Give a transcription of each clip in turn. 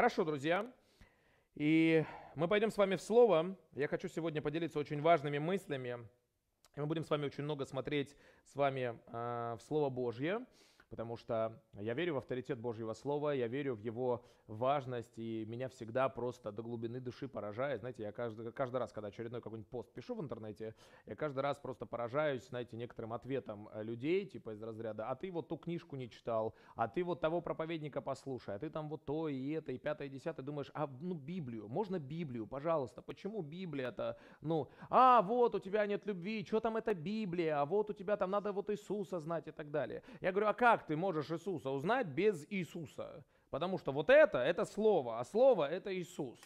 Хорошо, друзья. И мы пойдем с вами в слово. Я хочу сегодня поделиться очень важными мыслями. И мы будем с вами очень много смотреть с вами э, в Слово Божье потому что я верю в авторитет Божьего Слова, я верю в его важность, и меня всегда просто до глубины души поражает. Знаете, я каждый, каждый раз, когда очередной какой-нибудь пост пишу в интернете, я каждый раз просто поражаюсь, знаете, некоторым ответом э, людей, типа из разряда, а ты вот ту книжку не читал, а ты вот того проповедника послушай, а ты там вот то и это, и пятое, и десятое, думаешь, а ну Библию, можно Библию, пожалуйста, почему Библия-то, ну, а вот у тебя нет любви, что там это Библия, а вот у тебя там надо вот Иисуса знать и так далее. Я говорю, а как как ты можешь Иисуса узнать без Иисуса? Потому что вот это, это слово, а слово это Иисус.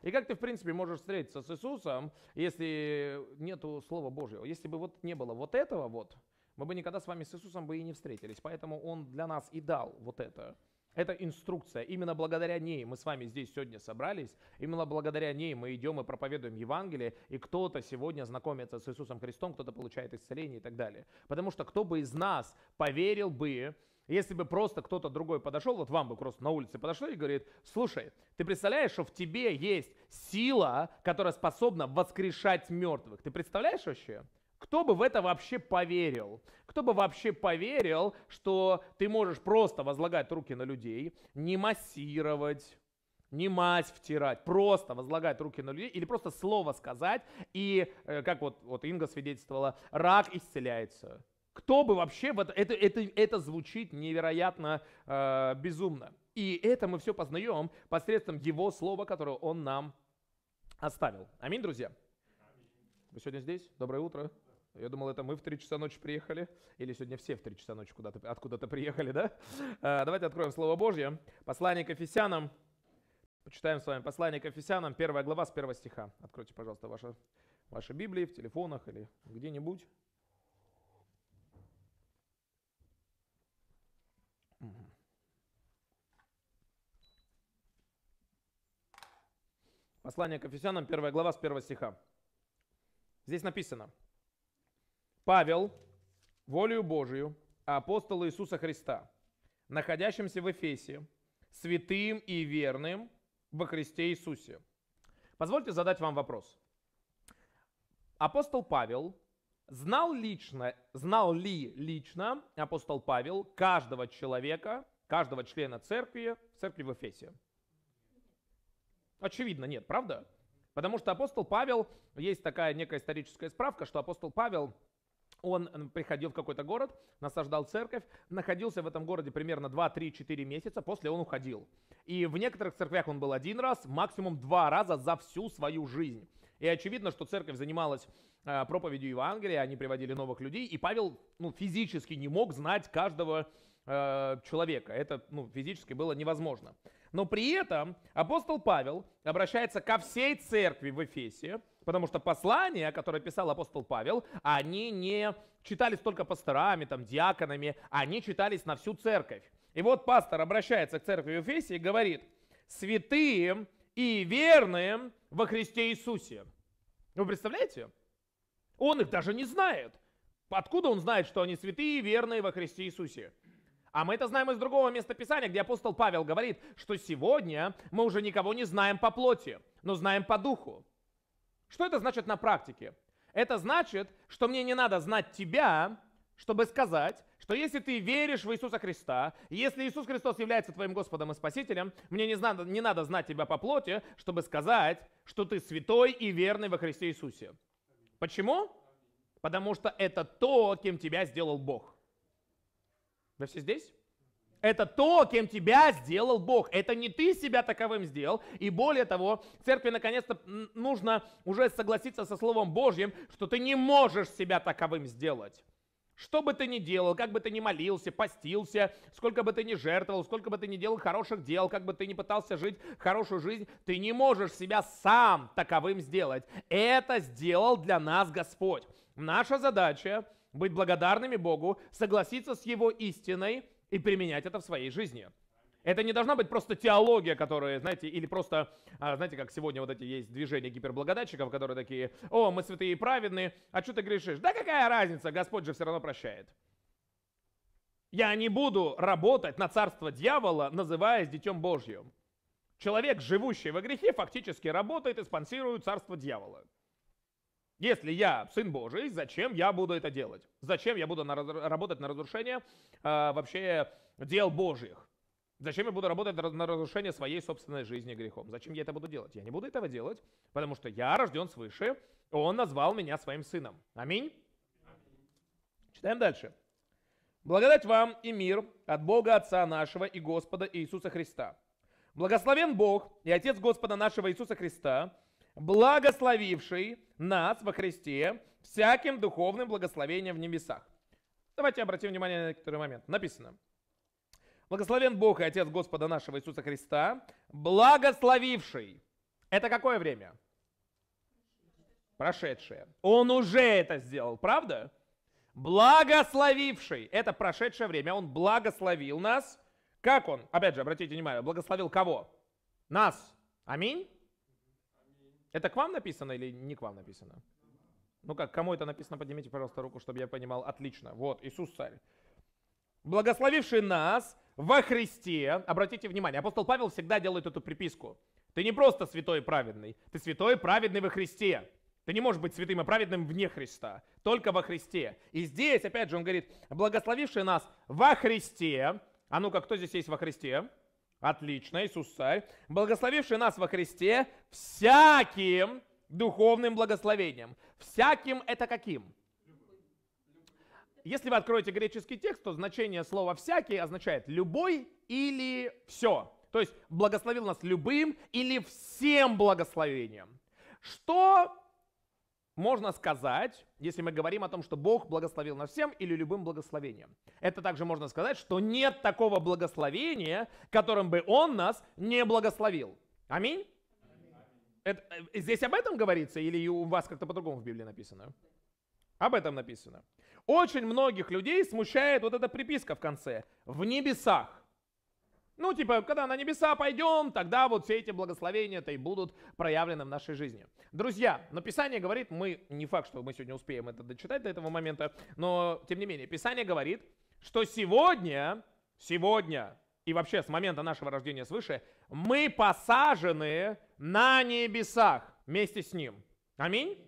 И как ты, в принципе, можешь встретиться с Иисусом, если нету Слова Божьего? Если бы вот не было вот этого вот, мы бы никогда с вами с Иисусом бы и не встретились. Поэтому Он для нас и дал вот это. Это инструкция. Именно благодаря ней мы с вами здесь сегодня собрались. Именно благодаря ней мы идем и проповедуем Евангелие. И кто-то сегодня знакомится с Иисусом Христом, кто-то получает исцеление и так далее. Потому что кто бы из нас поверил бы, если бы просто кто-то другой подошел, вот вам бы просто на улице подошел и говорит, слушай, ты представляешь, что в тебе есть сила, которая способна воскрешать мертвых? Ты представляешь вообще? Кто бы в это вообще поверил? Кто бы вообще поверил, что ты можешь просто возлагать руки на людей, не массировать, не мазь втирать, просто возлагать руки на людей или просто слово сказать, и, э, как вот, вот Инга свидетельствовала, рак исцеляется. Кто бы вообще... Вот это, это, это звучит невероятно э, безумно. И это мы все познаем посредством его слова, которое он нам оставил. Аминь, друзья. Вы сегодня здесь? Доброе утро. Я думал, это мы в 3 часа ночи приехали. Или сегодня все в 3 часа ночи куда-то, откуда-то приехали, да? А, давайте откроем Слово Божье. Послание к Ефесянам. Почитаем с вами послание к Ефесянам, первая глава с первого стиха. Откройте, пожалуйста, ваши, ваши Библии в телефонах или где-нибудь. Послание к Ефесянам, первая глава с первого стиха. Здесь написано – Павел, волею Божию, апостол Иисуса Христа, находящимся в Эфесе, святым и верным во Христе Иисусе. Позвольте задать вам вопрос. Апостол Павел знал лично, знал ли лично апостол Павел каждого человека, каждого члена церкви, церкви в Эфесе? Очевидно, нет, правда? Потому что апостол Павел, есть такая некая историческая справка, что апостол Павел он приходил в какой-то город, насаждал церковь, находился в этом городе примерно 2-3-4 месяца, после он уходил. И в некоторых церквях он был один раз, максимум два раза за всю свою жизнь. И очевидно, что церковь занималась э, проповедью Евангелия, они приводили новых людей, и Павел ну, физически не мог знать каждого э, человека. Это ну, физически было невозможно. Но при этом апостол Павел обращается ко всей церкви в Эфесе, Потому что послания, которые писал апостол Павел, они не читались только пасторами, там, диаконами, они читались на всю церковь. И вот пастор обращается к церкви в и говорит, святым и верным во Христе Иисусе. Вы представляете? Он их даже не знает. Откуда он знает, что они святые и верные во Христе Иисусе? А мы это знаем из другого места Писания, где апостол Павел говорит, что сегодня мы уже никого не знаем по плоти, но знаем по духу. Что это значит на практике? Это значит, что мне не надо знать тебя, чтобы сказать, что если ты веришь в Иисуса Христа, если Иисус Христос является твоим Господом и Спасителем, мне не надо, не надо знать тебя по плоти, чтобы сказать, что ты святой и верный во Христе Иисусе. Почему? Потому что это то, кем тебя сделал Бог. Вы все здесь? Это то, кем тебя сделал Бог. Это не ты себя таковым сделал. И более того, церкви наконец-то нужно уже согласиться со Словом Божьим, что ты не можешь себя таковым сделать. Что бы ты ни делал, как бы ты ни молился, постился, сколько бы ты ни жертвовал, сколько бы ты ни делал хороших дел, как бы ты ни пытался жить хорошую жизнь, ты не можешь себя сам таковым сделать. Это сделал для нас Господь. Наша задача быть благодарными Богу, согласиться с Его истиной и применять это в своей жизни. Это не должна быть просто теология, которая, знаете, или просто, а, знаете, как сегодня вот эти есть движения гиперблагодатчиков, которые такие, о, мы святые и праведные, а что ты грешишь? Да какая разница, Господь же все равно прощает. Я не буду работать на царство дьявола, называясь Детем Божьим. Человек, живущий во грехе, фактически работает и спонсирует царство дьявола. Если я сын Божий, зачем я буду это делать? Зачем я буду на, работать на разрушение э, вообще дел Божьих? Зачем я буду работать на разрушение своей собственной жизни грехом? Зачем я это буду делать? Я не буду этого делать, потому что я рожден свыше, он назвал меня своим сыном. Аминь. Аминь. Читаем дальше. Благодать вам и мир от Бога Отца нашего и Господа Иисуса Христа. Благословен Бог и Отец Господа нашего Иисуса Христа, благословивший нас во Христе всяким духовным благословением в небесах. Давайте обратим внимание на некоторый момент. Написано. Благословен Бог и Отец Господа нашего Иисуса Христа, благословивший. Это какое время? Прошедшее. Он уже это сделал, правда? Благословивший. Это прошедшее время. Он благословил нас. Как он? Опять же, обратите внимание, благословил кого? Нас. Аминь. Это к вам написано или не к вам написано? Ну как, кому это написано, поднимите, пожалуйста, руку, чтобы я понимал. Отлично. Вот, Иисус Царь. Благословивший нас во Христе. Обратите внимание, апостол Павел всегда делает эту приписку. Ты не просто святой и праведный, ты святой и праведный во Христе. Ты не можешь быть святым и праведным вне Христа, только во Христе. И здесь, опять же, он говорит, благословивший нас во Христе. А ну-ка, кто здесь есть во Христе? Отлично, Иисус Царь, благословивший нас во Христе всяким духовным благословением. Всяким это каким? Если вы откроете греческий текст, то значение слова «всякий» означает «любой» или «все». То есть благословил нас любым или всем благословением. Что можно сказать, если мы говорим о том, что Бог благословил нас всем или любым благословением. Это также можно сказать, что нет такого благословения, которым бы Он нас не благословил. Аминь? Это, э, здесь об этом говорится или у вас как-то по-другому в Библии написано? Об этом написано. Очень многих людей смущает вот эта приписка в конце. В небесах. Ну, типа, когда на небеса пойдем, тогда вот все эти благословения-то и будут проявлены в нашей жизни. Друзья, но Писание говорит, мы, не факт, что мы сегодня успеем это дочитать до этого момента, но, тем не менее, Писание говорит, что сегодня, сегодня, и вообще с момента нашего рождения свыше, мы посажены на небесах вместе с Ним. Аминь?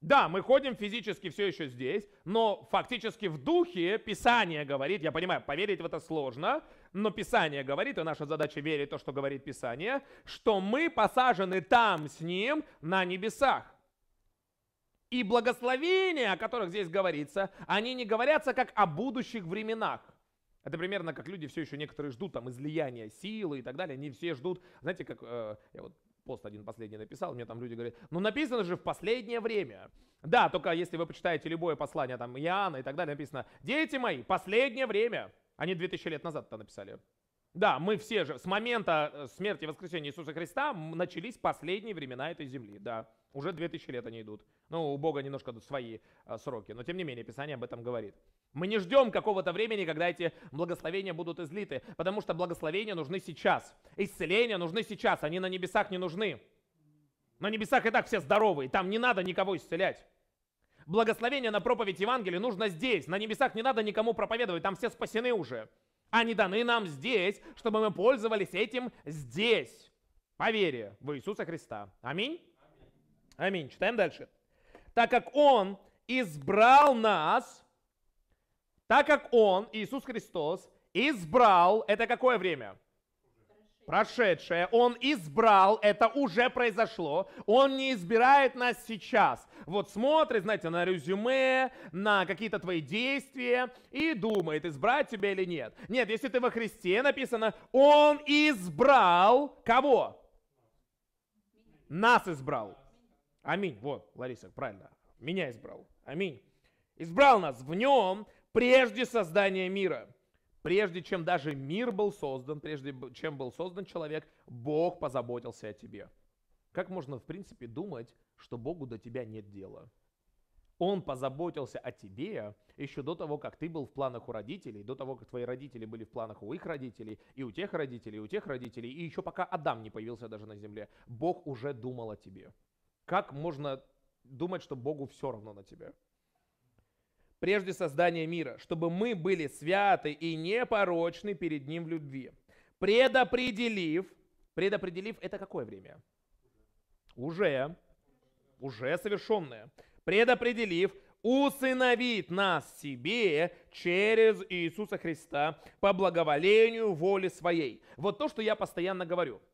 Да, мы ходим физически все еще здесь, но фактически в духе Писание говорит, я понимаю, поверить в это сложно, но Писание говорит, и наша задача верить в то, что говорит Писание, что мы посажены там с Ним на небесах. И благословения, о которых здесь говорится, они не говорятся как о будущих временах. Это примерно как люди все еще некоторые ждут там излияния силы и так далее. Они все ждут, знаете, как э, я вот пост один последний написал, мне там люди говорят, ну написано же в последнее время. Да, только если вы почитаете любое послание там Иоанна и так далее, написано, дети мои, последнее время. Они 2000 лет назад-то написали. Да, мы все же с момента э, смерти и воскресения Иисуса Христа начались последние времена этой земли, да. Уже 2000 лет они идут. Ну, у Бога немножко свои а, сроки, но тем не менее Писание об этом говорит. Мы не ждем какого-то времени, когда эти благословения будут излиты, потому что благословения нужны сейчас. Исцеления нужны сейчас, они на небесах не нужны. На небесах и так все здоровые, там не надо никого исцелять. Благословение на проповедь Евангелия нужно здесь. На небесах не надо никому проповедовать, там все спасены уже. Они даны нам здесь, чтобы мы пользовались этим здесь. По вере в Иисуса Христа. Аминь? Аминь. Читаем дальше. Так как Он избрал нас, так как Он, Иисус Христос, избрал, это какое время? Прошедшее. Он избрал, это уже произошло. Он не избирает нас сейчас. Вот смотрит, знаете, на резюме, на какие-то твои действия и думает, избрать тебя или нет. Нет, если ты во Христе, написано, Он избрал кого? Нас избрал. Аминь. Вот, Лариса, правильно. Меня избрал. Аминь. Избрал нас в нем прежде создания мира. Прежде чем даже мир был создан, прежде чем был создан человек, Бог позаботился о тебе. Как можно, в принципе, думать, что Богу до тебя нет дела? Он позаботился о тебе еще до того, как ты был в планах у родителей, до того, как твои родители были в планах у их родителей, и у тех родителей, и у тех родителей, и еще пока Адам не появился даже на земле. Бог уже думал о тебе. Как можно думать, что Богу все равно на тебя? прежде создания мира, чтобы мы были святы и непорочны перед Ним в любви, предопределив, предопределив это какое время? Уже, уже совершенное, предопределив усыновит нас себе через Иисуса Христа по благоволению воли своей. Вот то, что я постоянно говорю –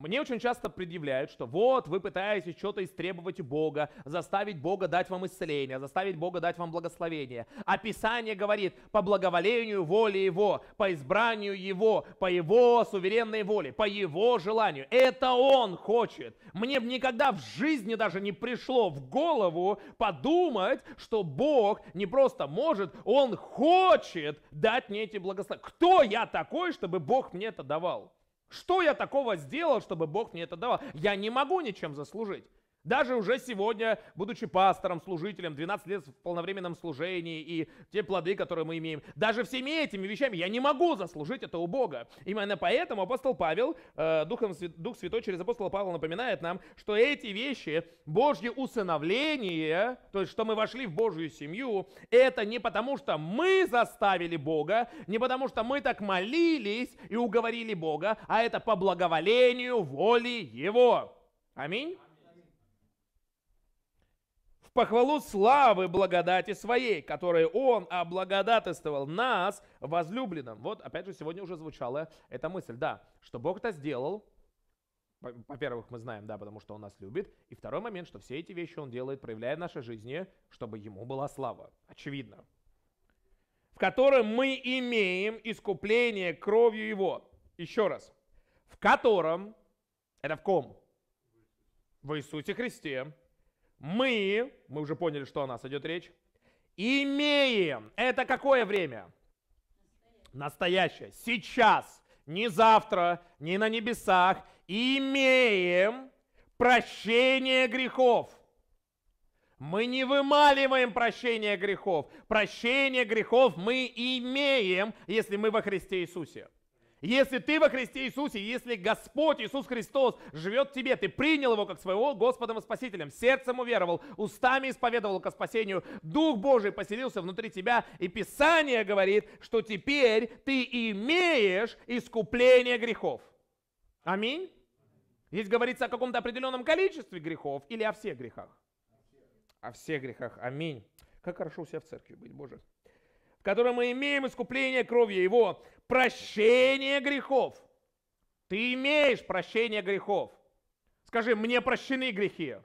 мне очень часто предъявляют, что вот вы пытаетесь что-то истребовать у Бога, заставить Бога дать вам исцеление, заставить Бога дать вам благословение. А Писание говорит, по благоволению воли Его, по избранию Его, по Его суверенной воле, по Его желанию. Это Он хочет. Мне никогда в жизни даже не пришло в голову подумать, что Бог не просто может, Он хочет дать мне эти благословения. Кто я такой, чтобы Бог мне это давал? Что я такого сделал, чтобы Бог мне это давал? Я не могу ничем заслужить. Даже уже сегодня, будучи пастором, служителем, 12 лет в полновременном служении и те плоды, которые мы имеем, даже всеми этими вещами я не могу заслужить это у Бога. Именно поэтому апостол Павел, э, Духом, Дух Святой через апостола Павла напоминает нам, что эти вещи, Божье усыновление, то есть что мы вошли в Божью семью, это не потому, что мы заставили Бога, не потому, что мы так молились и уговорили Бога, а это по благоволению воли Его. Аминь в похвалу славы благодати своей, которой Он облагодатествовал нас возлюбленным. Вот, опять же, сегодня уже звучала эта мысль, да, что Бог это сделал, во-первых, мы знаем, да, потому что Он нас любит. И второй момент, что все эти вещи Он делает, проявляя в нашей жизни, чтобы Ему была слава. Очевидно. В котором мы имеем искупление кровью Его. Еще раз. В котором, это в ком? В Иисусе Христе, мы, мы уже поняли, что о нас идет речь, имеем. Это какое время? Настоящее. Сейчас. Не завтра, не на небесах. Имеем прощение грехов. Мы не вымаливаем прощение грехов. Прощение грехов мы имеем, если мы во Христе Иисусе. Если ты во Христе Иисусе, если Господь Иисус Христос живет в тебе, ты принял Его как своего Господом и Спасителем, сердцем уверовал, устами исповедовал ко спасению, Дух Божий поселился внутри тебя, и Писание говорит, что теперь ты имеешь искупление грехов. Аминь. Здесь говорится о каком-то определенном количестве грехов или о всех грехах? О всех грехах. Аминь. Как хорошо у себя в церкви быть, Боже в котором мы имеем искупление кровью Его, прощение грехов. Ты имеешь прощение грехов. Скажи, мне прощены грехи.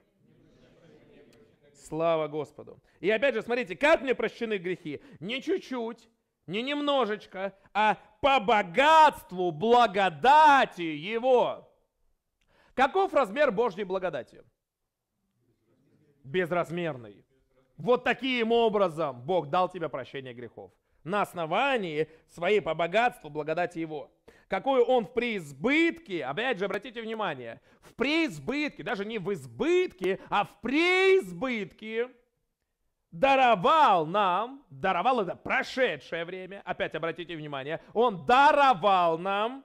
Слава Господу. И опять же, смотрите, как мне прощены грехи? Не чуть-чуть, не немножечко, а по богатству благодати Его. Каков размер Божьей благодати? Безразмерный. Вот таким образом Бог дал тебе прощение грехов. На основании своей по богатству благодати Его. Какой он в преизбытке, опять же, обратите внимание, в преизбытке, даже не в избытке, а в преизбытке даровал нам, даровал это прошедшее время, опять обратите внимание, он даровал нам,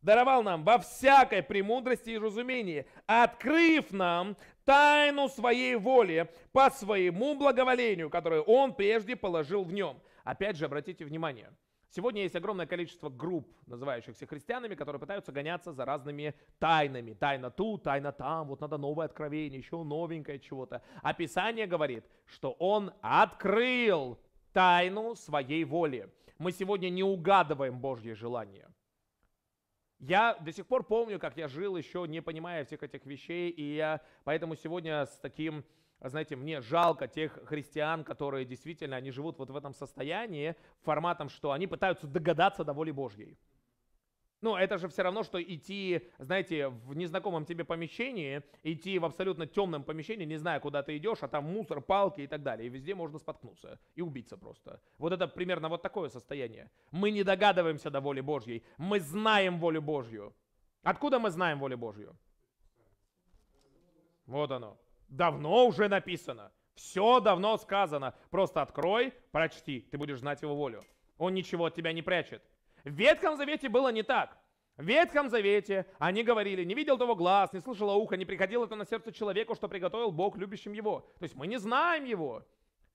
даровал нам во всякой премудрости и разумении, открыв нам тайну своей воли по своему благоволению, которое он прежде положил в нем. Опять же, обратите внимание, Сегодня есть огромное количество групп, называющихся христианами, которые пытаются гоняться за разными тайнами. Тайна тут, тайна там, вот надо новое откровение, еще новенькое чего-то. А Писание говорит, что он открыл тайну своей воли. Мы сегодня не угадываем Божье желание. Я до сих пор помню, как я жил, еще не понимая всех этих вещей, и я поэтому сегодня с таким знаете, мне жалко тех христиан, которые действительно, они живут вот в этом состоянии, форматом, что они пытаются догадаться до воли Божьей. Ну, это же все равно, что идти, знаете, в незнакомом тебе помещении, идти в абсолютно темном помещении, не зная, куда ты идешь, а там мусор, палки и так далее. И везде можно споткнуться и убиться просто. Вот это примерно вот такое состояние. Мы не догадываемся до воли Божьей. Мы знаем волю Божью. Откуда мы знаем волю Божью? Вот оно. Давно уже написано. Все давно сказано. Просто открой, прочти, ты будешь знать его волю. Он ничего от тебя не прячет. В Ветхом Завете было не так. В Ветхом Завете они говорили, не видел того глаз, не слышало ухо, не приходило это на сердце человеку, что приготовил Бог любящим его. То есть мы не знаем его.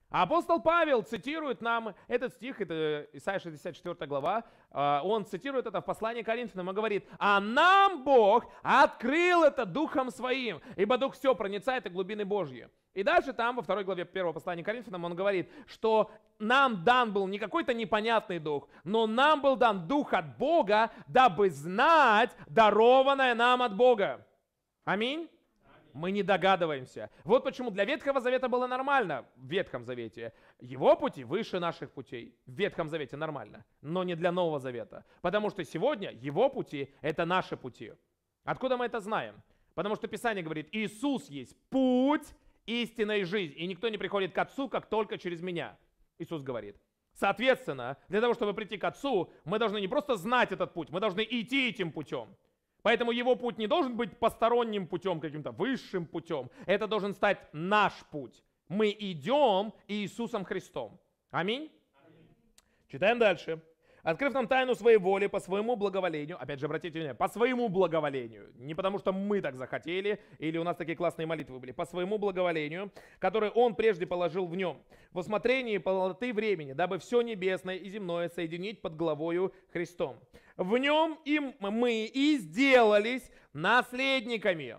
апостол Павел цитирует нам этот стих, это Исайя 64 глава, а, он цитирует это в послании к Коринфянам и говорит, «А нам Бог открыл это Духом Своим, ибо Дух все проницает и глубины Божьи». И дальше там, во второй главе первого послания Коринфянам, он говорит, что нам дан был не какой-то непонятный дух, но нам был дан дух от Бога, дабы знать дарованное нам от Бога. Аминь? Мы не догадываемся. Вот почему для Ветхого Завета было нормально в Ветхом Завете. Его пути выше наших путей. В Ветхом Завете нормально, но не для Нового Завета. Потому что сегодня его пути – это наши пути. Откуда мы это знаем? Потому что Писание говорит, Иисус есть путь, истина и жизнь, и никто не приходит к Отцу, как только через меня. Иисус говорит. Соответственно, для того, чтобы прийти к Отцу, мы должны не просто знать этот путь, мы должны идти этим путем. Поэтому его путь не должен быть посторонним путем, каким-то высшим путем. Это должен стать наш путь. Мы идем Иисусом Христом. Аминь. Аминь. Читаем дальше открыв нам тайну своей воли по своему благоволению, опять же, обратите внимание, по своему благоволению, не потому что мы так захотели, или у нас такие классные молитвы были, по своему благоволению, которое он прежде положил в нем, в усмотрении полноты времени, дабы все небесное и земное соединить под главою Христом. В нем им мы и сделались наследниками.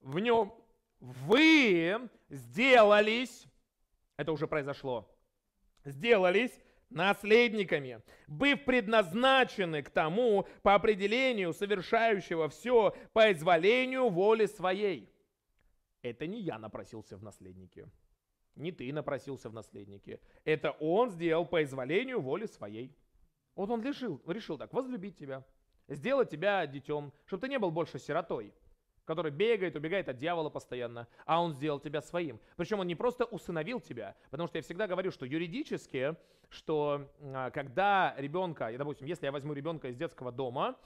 В нем вы сделались, это уже произошло, сделались наследниками, быв предназначены к тому по определению совершающего все по изволению воли своей. Это не я напросился в наследники. Не ты напросился в наследники. Это он сделал по изволению воли своей. Вот он решил, решил так возлюбить тебя, сделать тебя детем, чтобы ты не был больше сиротой который бегает, убегает от дьявола постоянно, а он сделал тебя своим. Причем он не просто усыновил тебя, потому что я всегда говорю, что юридически, что а, когда ребенка, я, допустим, если я возьму ребенка из детского дома,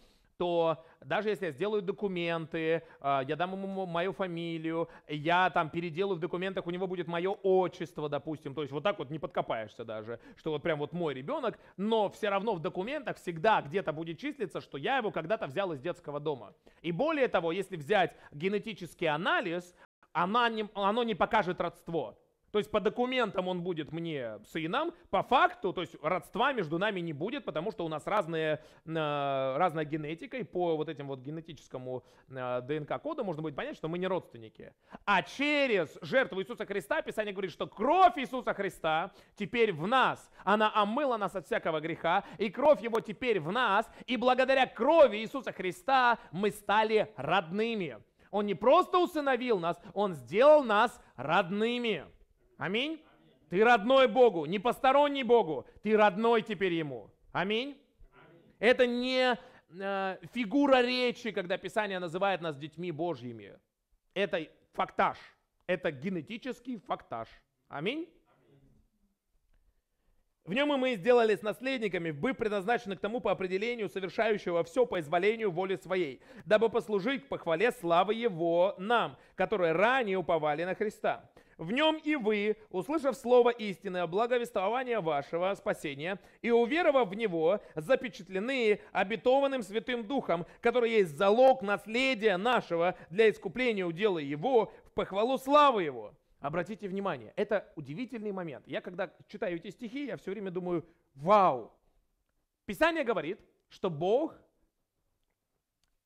что даже если я сделаю документы, э, я дам ему мою фамилию, я там переделаю в документах, у него будет мое отчество, допустим, то есть вот так вот не подкопаешься даже, что вот прям вот мой ребенок, но все равно в документах всегда где-то будет числиться, что я его когда-то взял из детского дома. И более того, если взять генетический анализ, оно не, оно не покажет родство. То есть по документам он будет мне сыном, по факту, то есть родства между нами не будет, потому что у нас разные, э, разная генетика, и по вот этим вот генетическому э, ДНК-коду можно будет понять, что мы не родственники. А через жертву Иисуса Христа Писание говорит, что кровь Иисуса Христа теперь в нас. Она омыла нас от всякого греха, и кровь его теперь в нас, и благодаря крови Иисуса Христа мы стали родными. Он не просто усыновил нас, он сделал нас родными. Аминь. Ты родной Богу, не посторонний Богу, ты родной теперь Ему. Аминь. Это не э, фигура речи, когда Писание называет нас детьми Божьими. Это фактаж. Это генетический фактаж. Аминь. В нем и мы сделались наследниками, быв предназначены к тому по определению, совершающего все по изволению воли своей, дабы послужить к похвале славы Его нам, которые ранее уповали на Христа. В нем и вы, услышав слово истины, благовествование вашего спасения, и уверовав в него, запечатлены обетованным Святым Духом, который есть залог наследия нашего для искупления удела его в похвалу славы его». Обратите внимание, это удивительный момент. Я когда читаю эти стихи, я все время думаю, вау. Писание говорит, что Бог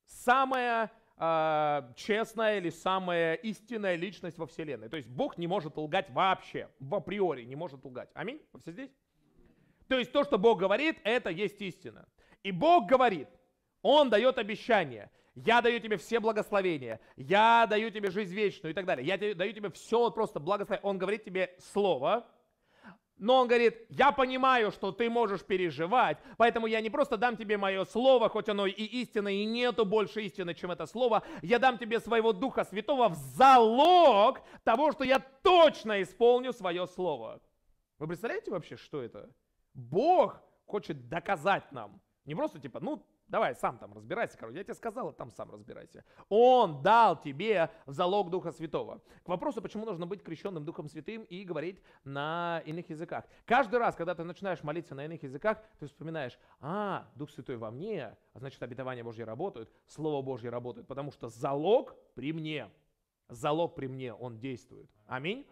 самая а, честная или самая истинная личность во Вселенной. То есть Бог не может лгать вообще, в априори не может лгать. Аминь? Вы все здесь? То есть то, что Бог говорит, это есть истина. И Бог говорит, Он дает обещание. Я даю тебе все благословения, я даю тебе жизнь вечную и так далее. Я даю тебе все просто благословение. Он говорит тебе слово, но он говорит, я понимаю, что ты можешь переживать, поэтому я не просто дам тебе мое слово, хоть оно и истинно, и нету больше истины, чем это слово, я дам тебе своего Духа Святого в залог того, что я точно исполню свое слово. Вы представляете вообще, что это? Бог хочет доказать нам. Не просто типа, ну, Давай, сам там разбирайся, короче. Я тебе сказал, а там сам разбирайся. Он дал тебе залог Духа Святого. К вопросу, почему нужно быть крещенным Духом Святым и говорить на иных языках. Каждый раз, когда ты начинаешь молиться на иных языках, ты вспоминаешь, а, Дух Святой во мне, а значит, обетование Божье работают, Слово Божье работает, потому что залог при мне. Залог при мне, он действует. Аминь.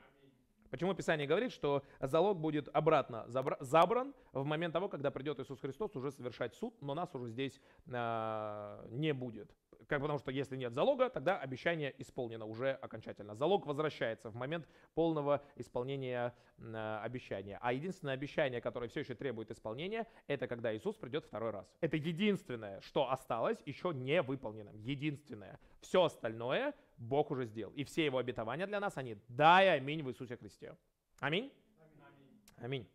Почему Писание говорит, что залог будет обратно забран в момент того, когда придет Иисус Христос уже совершать суд, но нас уже здесь э, не будет. Как, потому что если нет залога, тогда обещание исполнено уже окончательно. Залог возвращается в момент полного исполнения э, обещания. А единственное обещание, которое все еще требует исполнения, это когда Иисус придет второй раз. Это единственное, что осталось еще не выполненным. Единственное. Все остальное Бог уже сделал. И все его обетования для нас, они «да и аминь в Иисусе Христе». Аминь? Аминь. аминь.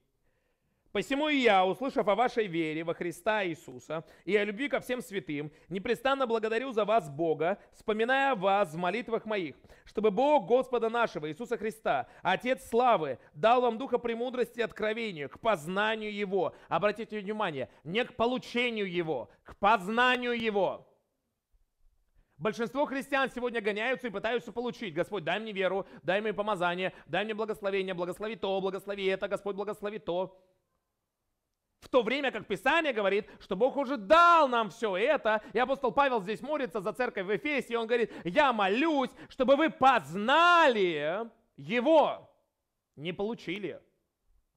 Посему и я, услышав о вашей вере во Христа Иисуса и о любви ко всем святым, непрестанно благодарю за вас Бога, вспоминая вас в молитвах моих, чтобы Бог Господа нашего Иисуса Христа, Отец славы, дал вам духа премудрости и откровению к познанию Его. Обратите внимание, не к получению Его, к познанию Его. Большинство христиан сегодня гоняются и пытаются получить. Господь, дай мне веру, дай мне помазание, дай мне благословение, благослови то, благослови это, Господь, благослови то. В то время как Писание говорит, что Бог уже дал нам все это, и апостол Павел здесь молится за церковь в Эфесе, и он говорит, я молюсь, чтобы вы познали Его, не получили.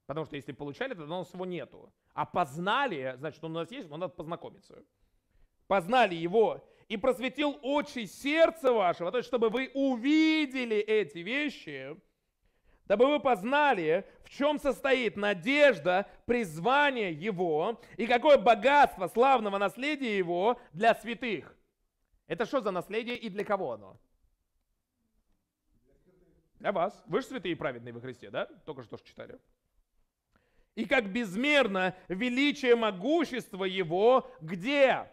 Потому что если получали, тогда у нас его нету. А познали, значит, он у нас есть, но надо познакомиться. Познали его и просветил очи сердца вашего, то есть чтобы вы увидели эти вещи, дабы вы познали, в чем состоит надежда, призвание Его и какое богатство славного наследия Его для святых. Это что за наследие и для кого оно? Для вас. Вы же святые и праведные во Христе, да? Только что же читали. И как безмерно величие могущества Его где?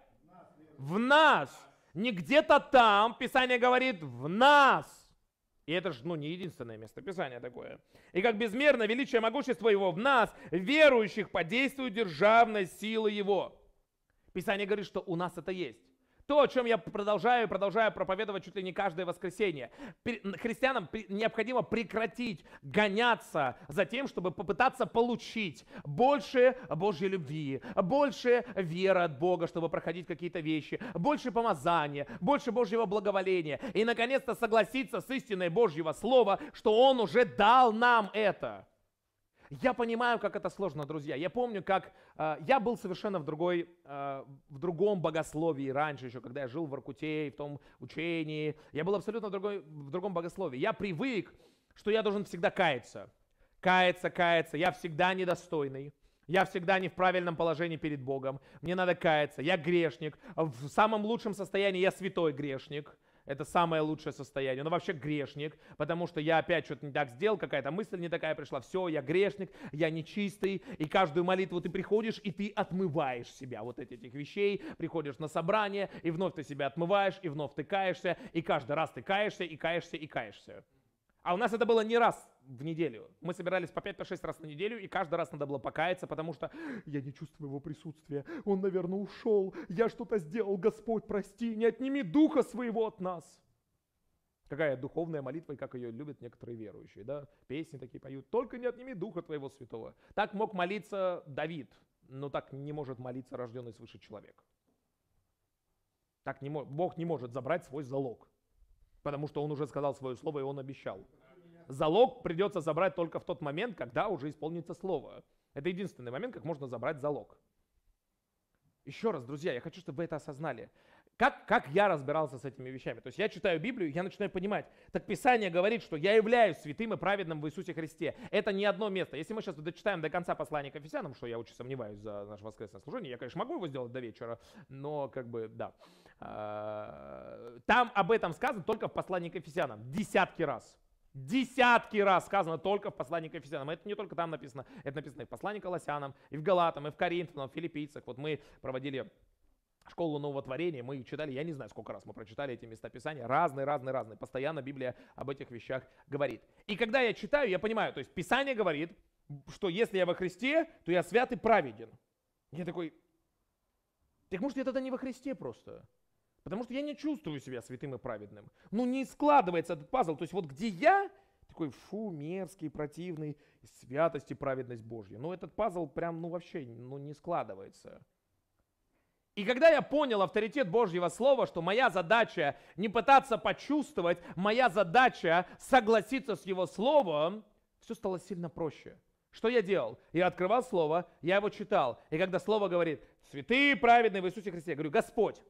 в нас. Не где-то там, Писание говорит, в нас. И это же ну, не единственное место Писания такое. «И как безмерно величие могущества его в нас, верующих по действию державной силы его». Писание говорит, что у нас это есть. То, о чем я продолжаю и продолжаю проповедовать чуть ли не каждое воскресенье. Христианам необходимо прекратить гоняться за тем, чтобы попытаться получить больше Божьей любви, больше веры от Бога, чтобы проходить какие-то вещи, больше помазания, больше Божьего благоволения. И, наконец-то, согласиться с истиной Божьего Слова, что Он уже дал нам это. Я понимаю, как это сложно, друзья. Я помню, как э, я был совершенно в, другой, э, в другом богословии раньше, еще когда я жил в Аркуте, в том учении. Я был абсолютно в, другой, в другом богословии. Я привык, что я должен всегда каяться. Каяться, каяться. Я всегда недостойный. Я всегда не в правильном положении перед Богом. Мне надо каяться. Я грешник. В самом лучшем состоянии я святой грешник. Это самое лучшее состояние. Но вообще грешник, потому что я опять что-то не так сделал, какая-то мысль не такая пришла. Все, я грешник, я нечистый. И каждую молитву ты приходишь, и ты отмываешь себя вот этих, вещей. Приходишь на собрание, и вновь ты себя отмываешь, и вновь ты каешься. И каждый раз ты каешься, и каешься, и каешься. А у нас это было не раз в неделю. Мы собирались по 5-6 раз на неделю, и каждый раз надо было покаяться, потому что я не чувствую его присутствия. Он, наверное, ушел. Я что-то сделал. Господь, прости, не отними духа своего от нас. Какая духовная молитва, и как ее любят некоторые верующие, да? Песни такие поют. «Только не отними духа твоего святого». Так мог молиться Давид, но так не может молиться рожденный свыше человек. Так не, Бог не может забрать свой залог, потому что он уже сказал свое слово, и он обещал залог придется забрать только в тот момент, когда уже исполнится слово. Это единственный момент, как можно забрать залог. Еще раз, друзья, я хочу, чтобы вы это осознали. Как, как я разбирался с этими вещами? То есть я читаю Библию, я начинаю понимать. Так Писание говорит, что я являюсь святым и праведным в Иисусе Христе. Это не одно место. Если мы сейчас дочитаем до конца послания к Ефесянам, что я очень сомневаюсь за наше воскресное служение, я, конечно, могу его сделать до вечера, но как бы, да. А, там об этом сказано только в послании к Ефесянам. Десятки раз. Десятки раз сказано только в послании к Ефесянам. Это не только там написано, это написано и в послании к Колоссянам, и в Галатам, и в Коринфянам, в Филиппийцах. Вот мы проводили школу нового творения, мы их читали, я не знаю, сколько раз мы прочитали эти места Писания, разные, разные, разные. Постоянно Библия об этих вещах говорит. И когда я читаю, я понимаю, то есть Писание говорит, что если я во Христе, то я свят и праведен. Я такой, так может я тогда не во Христе просто? Потому что я не чувствую себя святым и праведным. Ну, не складывается этот пазл. То есть вот где я, такой фу, мерзкий, противный, и святость и праведность Божья. ну этот пазл прям, ну, вообще, ну, не складывается. И когда я понял авторитет Божьего Слова, что моя задача не пытаться почувствовать, моя задача согласиться с Его Словом, все стало сильно проще. Что я делал? Я открывал Слово, я его читал. И когда Слово говорит «святые праведные в Иисусе Христе», я говорю «Господь,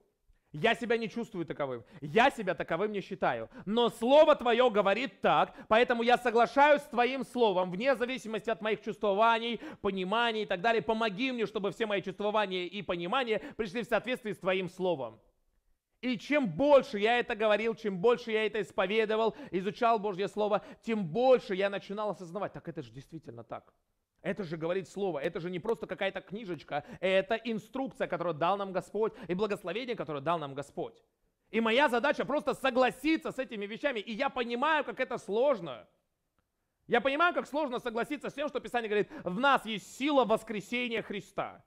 я себя не чувствую таковым. Я себя таковым не считаю. Но Слово Твое говорит так, поэтому я соглашаюсь с Твоим Словом, вне зависимости от моих чувствований, пониманий и так далее. Помоги мне, чтобы все мои чувствования и понимания пришли в соответствии с Твоим Словом. И чем больше я это говорил, чем больше я это исповедовал, изучал Божье Слово, тем больше я начинал осознавать, так это же действительно так. Это же говорит Слово, это же не просто какая-то книжечка, это инструкция, которую дал нам Господь, и благословение, которое дал нам Господь. И моя задача просто согласиться с этими вещами, и я понимаю, как это сложно. Я понимаю, как сложно согласиться с тем, что Писание говорит, в нас есть сила воскресения Христа.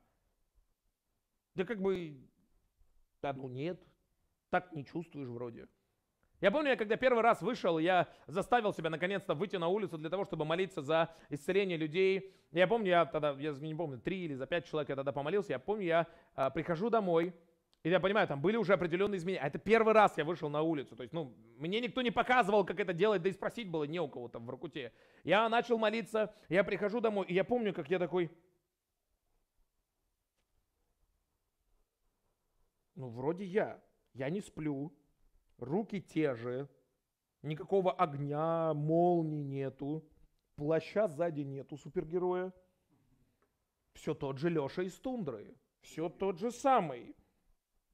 Да как бы, да ну нет, так не чувствуешь вроде. Я помню, я когда первый раз вышел, я заставил себя наконец-то выйти на улицу для того, чтобы молиться за исцеление людей. Я помню, я тогда, я не помню, три или за пять человек я тогда помолился. Я помню, я а, прихожу домой, и я понимаю, там были уже определенные изменения. А это первый раз я вышел на улицу. То есть, ну, мне никто не показывал, как это делать, да и спросить было не у кого там в Ракуте. Я начал молиться, я прихожу домой, и я помню, как я такой... Ну, вроде я. Я не сплю, руки те же, никакого огня, молнии нету, плаща сзади нету супергероя. Все тот же Леша из тундры, все тот же самый.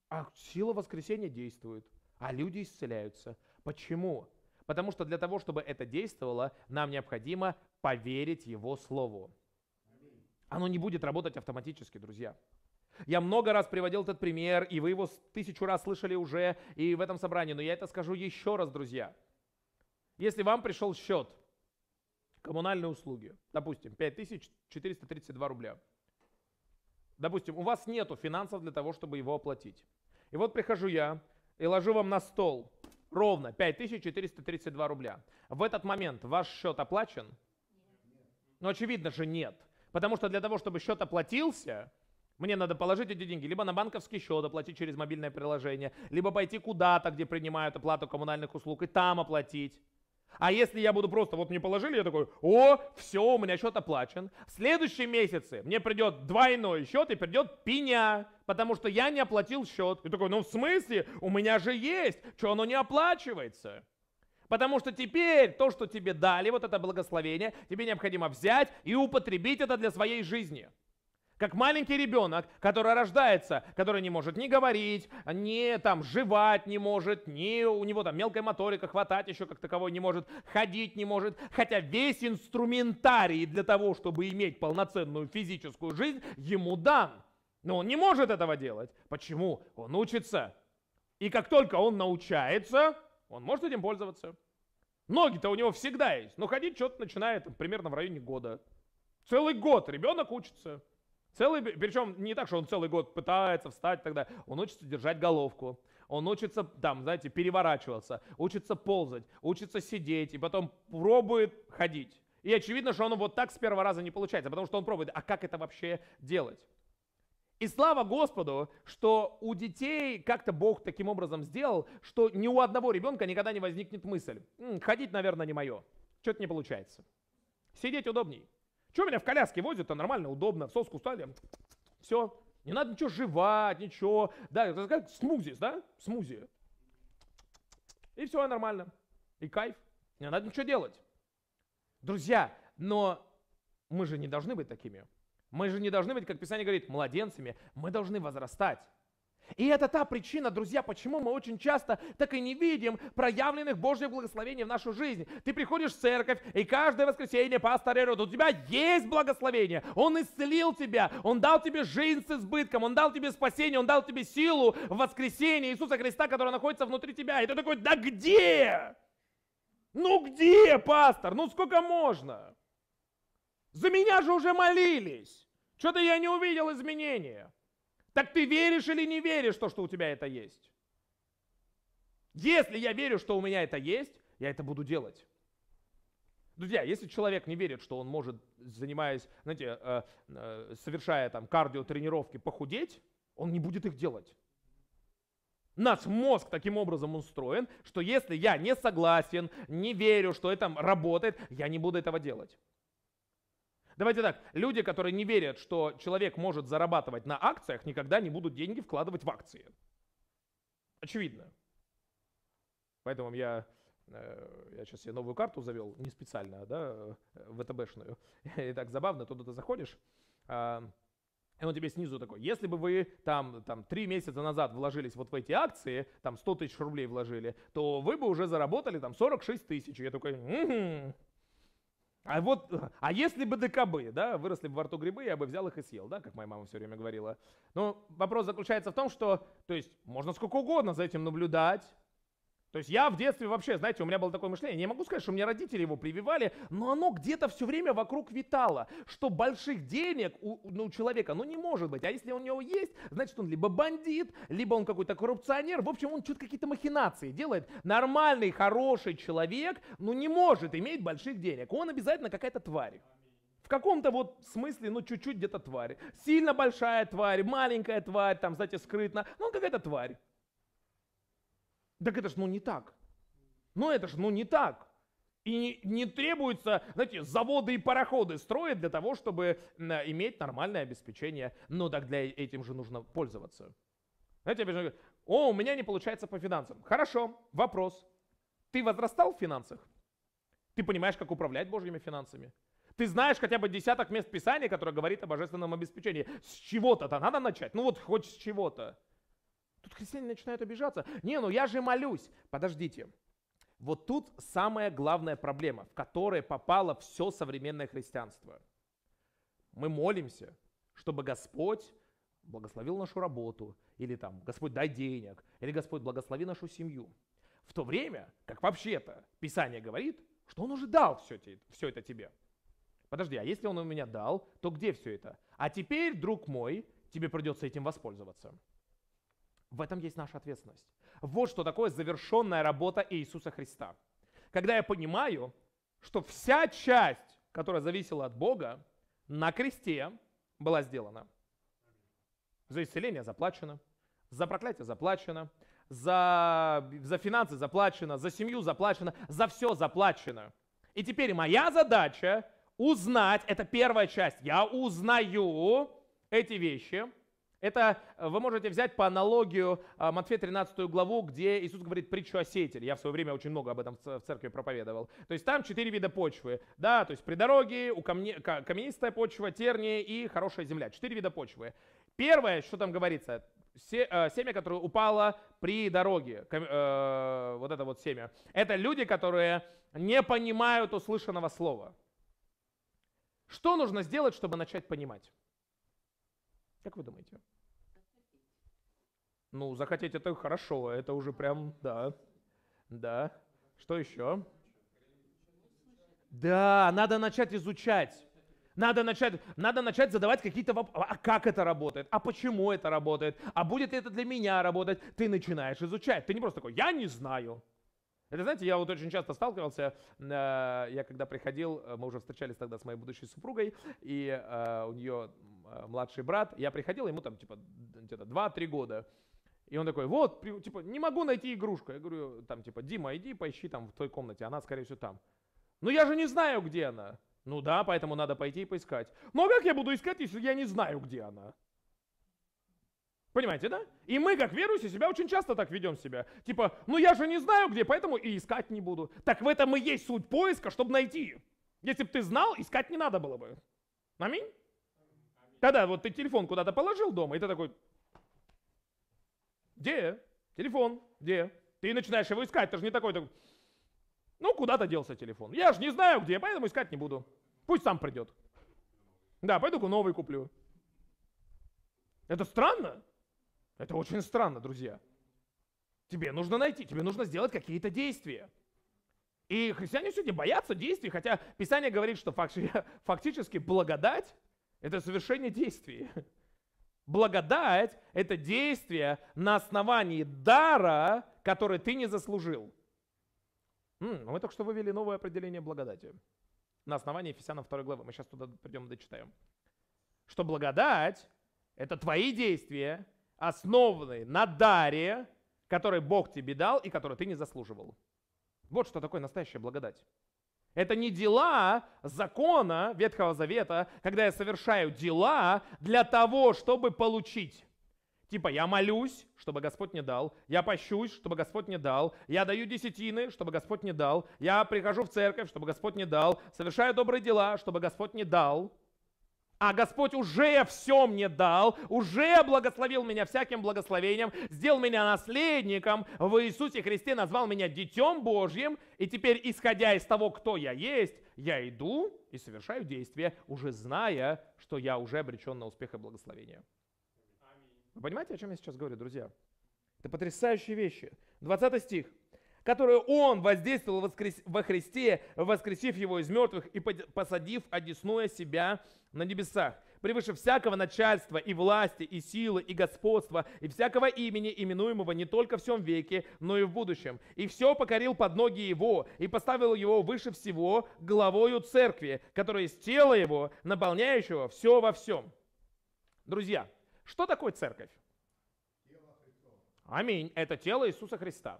А сила воскресения действует, а люди исцеляются. Почему? Потому что для того, чтобы это действовало, нам необходимо поверить его слову. Оно не будет работать автоматически, друзья. Я много раз приводил этот пример, и вы его тысячу раз слышали уже и в этом собрании, но я это скажу еще раз, друзья. Если вам пришел счет, коммунальные услуги, допустим, 5432 рубля, допустим, у вас нету финансов для того, чтобы его оплатить. И вот прихожу я и ложу вам на стол ровно 5432 рубля. В этот момент ваш счет оплачен? Ну, очевидно же, нет. Потому что для того, чтобы счет оплатился, мне надо положить эти деньги либо на банковский счет, оплатить через мобильное приложение, либо пойти куда-то, где принимают оплату коммунальных услуг, и там оплатить. А если я буду просто, вот мне положили, я такой, о, все, у меня счет оплачен. В следующем месяце мне придет двойной счет и придет пеня, потому что я не оплатил счет. И такой, ну в смысле, у меня же есть, что оно не оплачивается? Потому что теперь то, что тебе дали, вот это благословение, тебе необходимо взять и употребить это для своей жизни. Как маленький ребенок, который рождается, который не может ни говорить, ни там жевать не может, ни у него там мелкая моторика хватать еще как таковой не может, ходить не может. Хотя весь инструментарий для того, чтобы иметь полноценную физическую жизнь, ему дан. Но он не может этого делать. Почему? Он учится. И как только он научается, он может этим пользоваться. Ноги-то у него всегда есть, но ходить что-то начинает примерно в районе года. Целый год ребенок учится. Целый, причем не так, что он целый год пытается встать тогда. Он учится держать головку. Он учится, там, знаете, переворачиваться, учится ползать, учится сидеть, и потом пробует ходить. И очевидно, что оно вот так с первого раза не получается, потому что он пробует, а как это вообще делать? И слава Господу, что у детей как-то Бог таким образом сделал, что ни у одного ребенка никогда не возникнет мысль, ходить, наверное, не мое, что-то не получается. Сидеть удобней. Что меня в коляске возят, это нормально, удобно, в соску стали, все. Не надо ничего жевать, ничего. Да, это как смузи, да? Смузи. И все нормально. И кайф. Не надо ничего делать. Друзья, но мы же не должны быть такими. Мы же не должны быть, как Писание говорит, младенцами. Мы должны возрастать. И это та причина, друзья, почему мы очень часто так и не видим проявленных Божьих благословений в нашу жизнь. Ты приходишь в церковь, и каждое воскресенье пастор Эрод, у тебя есть благословение. Он исцелил тебя, он дал тебе жизнь с избытком, он дал тебе спасение, он дал тебе силу в воскресенье Иисуса Христа, который находится внутри тебя. И ты такой, да где? Ну где, пастор? Ну сколько можно? За меня же уже молились. Что-то я не увидел изменения. Так ты веришь или не веришь что что у тебя это есть? Если я верю, что у меня это есть, я это буду делать. Друзья, если человек не верит, что он может, занимаясь, знаете, э, э, совершая там кардиотренировки, похудеть, он не будет их делать. Наш мозг таким образом устроен, что если я не согласен, не верю, что это работает, я не буду этого делать. Давайте так, люди, которые не верят, что человек может зарабатывать на акциях, никогда не будут деньги вкладывать в акции. Очевидно. Поэтому я, э, я сейчас себе новую карту завел, не специально, а, да, э, ВТБшную. И так забавно, туда ты заходишь, а, и он тебе снизу такой, если бы вы там, там три месяца назад вложились вот в эти акции, там 100 тысяч рублей вложили, то вы бы уже заработали там 46 тысяч. Я такой, угу. А вот, а если бы ДКБ, да, выросли бы во рту грибы, я бы взял их и съел, да, как моя мама все время говорила. Но вопрос заключается в том, что, то есть, можно сколько угодно за этим наблюдать, то есть я в детстве вообще, знаете, у меня было такое мышление, не могу сказать, что мне родители его прививали, но оно где-то все время вокруг витало, что больших денег у, ну, у человека, ну, не может быть. А если у него есть, значит, он либо бандит, либо он какой-то коррупционер. В общем, он что-то какие-то махинации делает. Нормальный, хороший человек, ну, не может иметь больших денег. Он обязательно какая-то тварь. В каком-то вот смысле, ну, чуть-чуть где-то тварь. Сильно большая тварь, маленькая тварь, там, знаете, скрытно. Ну, он какая-то тварь. Так это ж ну не так. Ну это ж ну не так. И не, не требуется, знаете, заводы и пароходы строят для того, чтобы иметь нормальное обеспечение. Но ну, так для э, этим же нужно пользоваться. Знаете, опять же, о, у меня не получается по финансам. Хорошо, вопрос. Ты возрастал в финансах? Ты понимаешь, как управлять божьими финансами? Ты знаешь хотя бы десяток мест Писания, которое говорит о божественном обеспечении. С чего-то-то надо начать. Ну вот хоть с чего-то. Тут христиане начинают обижаться. Не, ну я же молюсь. Подождите. Вот тут самая главная проблема, в которой попало все современное христианство. Мы молимся, чтобы Господь благословил нашу работу, или там Господь дай денег, или Господь благослови нашу семью. В то время, как вообще-то Писание говорит, что Он уже дал все, все это тебе. Подожди, а если Он у меня дал, то где все это? А теперь, друг мой, тебе придется этим воспользоваться. В этом есть наша ответственность. Вот что такое завершенная работа Иисуса Христа. Когда я понимаю, что вся часть, которая зависела от Бога, на кресте была сделана. За исцеление заплачено, за проклятие заплачено, за, за финансы заплачено, за семью заплачено, за все заплачено. И теперь моя задача узнать, это первая часть, я узнаю эти вещи – это э, вы можете взять по аналогию а, Матфея 13 главу, где Иисус говорит притчу о сеятеле. Я в свое время очень много об этом в церкви проповедовал. То есть там четыре вида почвы. Да, то есть при дороге, у камне, каменистая почва, терния и хорошая земля. Четыре вида почвы. Первое, что там говорится, э, семя, которое упало при дороге, э, вот это вот семя. Это люди, которые не понимают услышанного слова. Что нужно сделать, чтобы начать понимать? Как вы думаете? Ну, захотеть это хорошо, это уже прям, да. Да. Что еще? Да, надо начать изучать. Надо начать, надо начать задавать какие-то вопросы. А как это работает? А почему это работает? А будет ли это для меня работать? Ты начинаешь изучать. Ты не просто такой, я не знаю. Это, знаете, я вот очень часто сталкивался, э, я когда приходил, э, мы уже встречались тогда с моей будущей супругой, и э, у нее Э, младший брат, я приходил, ему там типа где-то 2-3 года. И он такой, вот, типа, не могу найти игрушку. Я говорю, там, типа, Дима, иди поищи там в той комнате, она, скорее всего, там. Ну я же не знаю, где она. Ну да, поэтому надо пойти и поискать. Но «Ну, а как я буду искать, если я не знаю, где она? Понимаете, да? И мы, как верующие, себя очень часто так ведем себя. Типа, ну я же не знаю где, поэтому и искать не буду. Так в этом и есть суть поиска, чтобы найти. Если бы ты знал, искать не надо было бы. Аминь? Тогда вот ты телефон куда-то положил дома, и ты такой, где телефон, где? Ты начинаешь его искать, ты же не такой, такой ну куда-то делся телефон. Я же не знаю где, поэтому искать не буду. Пусть сам придет. Да, пойду-ка новый куплю. Это странно? Это очень странно, друзья. Тебе нужно найти, тебе нужно сделать какие-то действия. И христиане сегодня боятся действий, хотя Писание говорит, что фактически благодать это совершение действий. Благодать – это действие на основании дара, который ты не заслужил. Ну мы только что вывели новое определение благодати. На основании Ефесянам 2 главы. Мы сейчас туда придем и дочитаем. Что благодать – это твои действия, основанные на даре, который Бог тебе дал и который ты не заслуживал. Вот что такое настоящая благодать. Это не дела закона Ветхого Завета, когда я совершаю дела для того, чтобы получить. Типа, я молюсь, чтобы Господь не дал, я пощусь, чтобы Господь не дал, я даю десятины, чтобы Господь не дал, я прихожу в церковь, чтобы Господь не дал, совершаю добрые дела, чтобы Господь не дал. А Господь уже все мне дал, уже благословил меня всяким благословением, сделал меня наследником в Иисусе Христе, назвал меня Детем Божьим. И теперь, исходя из того, кто я есть, я иду и совершаю действия, уже зная, что я уже обречен на успех и благословение. Вы понимаете, о чем я сейчас говорю, друзья? Это потрясающие вещи. 20 стих которую Он воздействовал во Христе, воскресив Его из мертвых и посадив одесное себя на небесах, превыше всякого начальства и власти, и силы, и господства, и всякого имени, именуемого не только в всем веке, но и в будущем. И все покорил под ноги Его, и поставил Его выше всего главою церкви, которая из тела Его, наполняющего все во всем. Друзья, что такое церковь? Аминь. Это тело Иисуса Христа.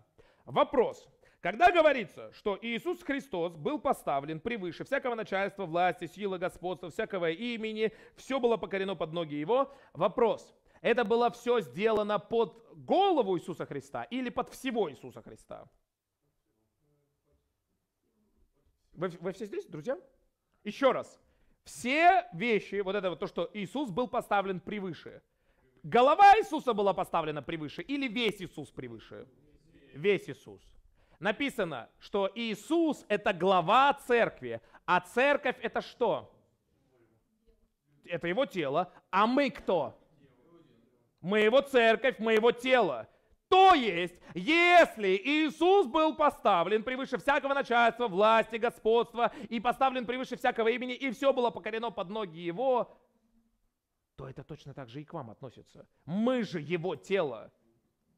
Вопрос. Когда говорится, что Иисус Христос был поставлен превыше всякого начальства, власти, силы, господства, всякого имени, все было покорено под ноги Его, вопрос. Это было все сделано под голову Иисуса Христа или под всего Иисуса Христа? Вы, вы все здесь, друзья? Еще раз. Все вещи, вот это вот то, что Иисус был поставлен превыше. Голова Иисуса была поставлена превыше или весь Иисус превыше? весь Иисус. Написано, что Иисус – это глава церкви, а церковь – это что? Это его тело. А мы кто? Мы его церковь, мы его тело. То есть, если Иисус был поставлен превыше всякого начальства, власти, господства и поставлен превыше всякого имени, и все было покорено под ноги его, то это точно так же и к вам относится. Мы же его тело.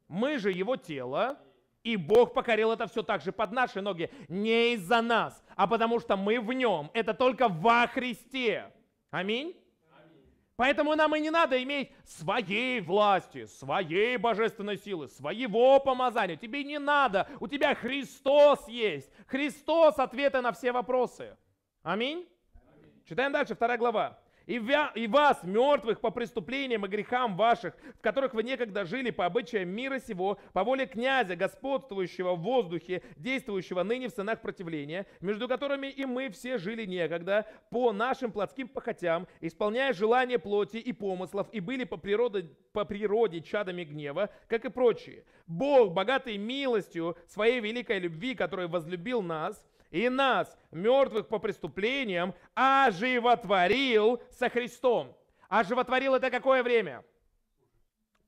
Мы же его тело. И Бог покорил это все так же под наши ноги, не из-за нас, а потому что мы в нем. Это только во Христе. Аминь. Аминь. Поэтому нам и не надо иметь своей власти, своей божественной силы, своего помазания. Тебе не надо. У тебя Христос есть. Христос ответы на все вопросы. Аминь. Аминь. Читаем дальше, вторая глава и, вя, и вас, мертвых, по преступлениям и грехам ваших, в которых вы некогда жили по обычаям мира сего, по воле князя, господствующего в воздухе, действующего ныне в сынах противления, между которыми и мы все жили некогда, по нашим плотским похотям, исполняя желания плоти и помыслов, и были по природе, по природе чадами гнева, как и прочие. Бог, богатый милостью своей великой любви, который возлюбил нас – и нас, мертвых по преступлениям, оживотворил со Христом. Оживотворил это какое время?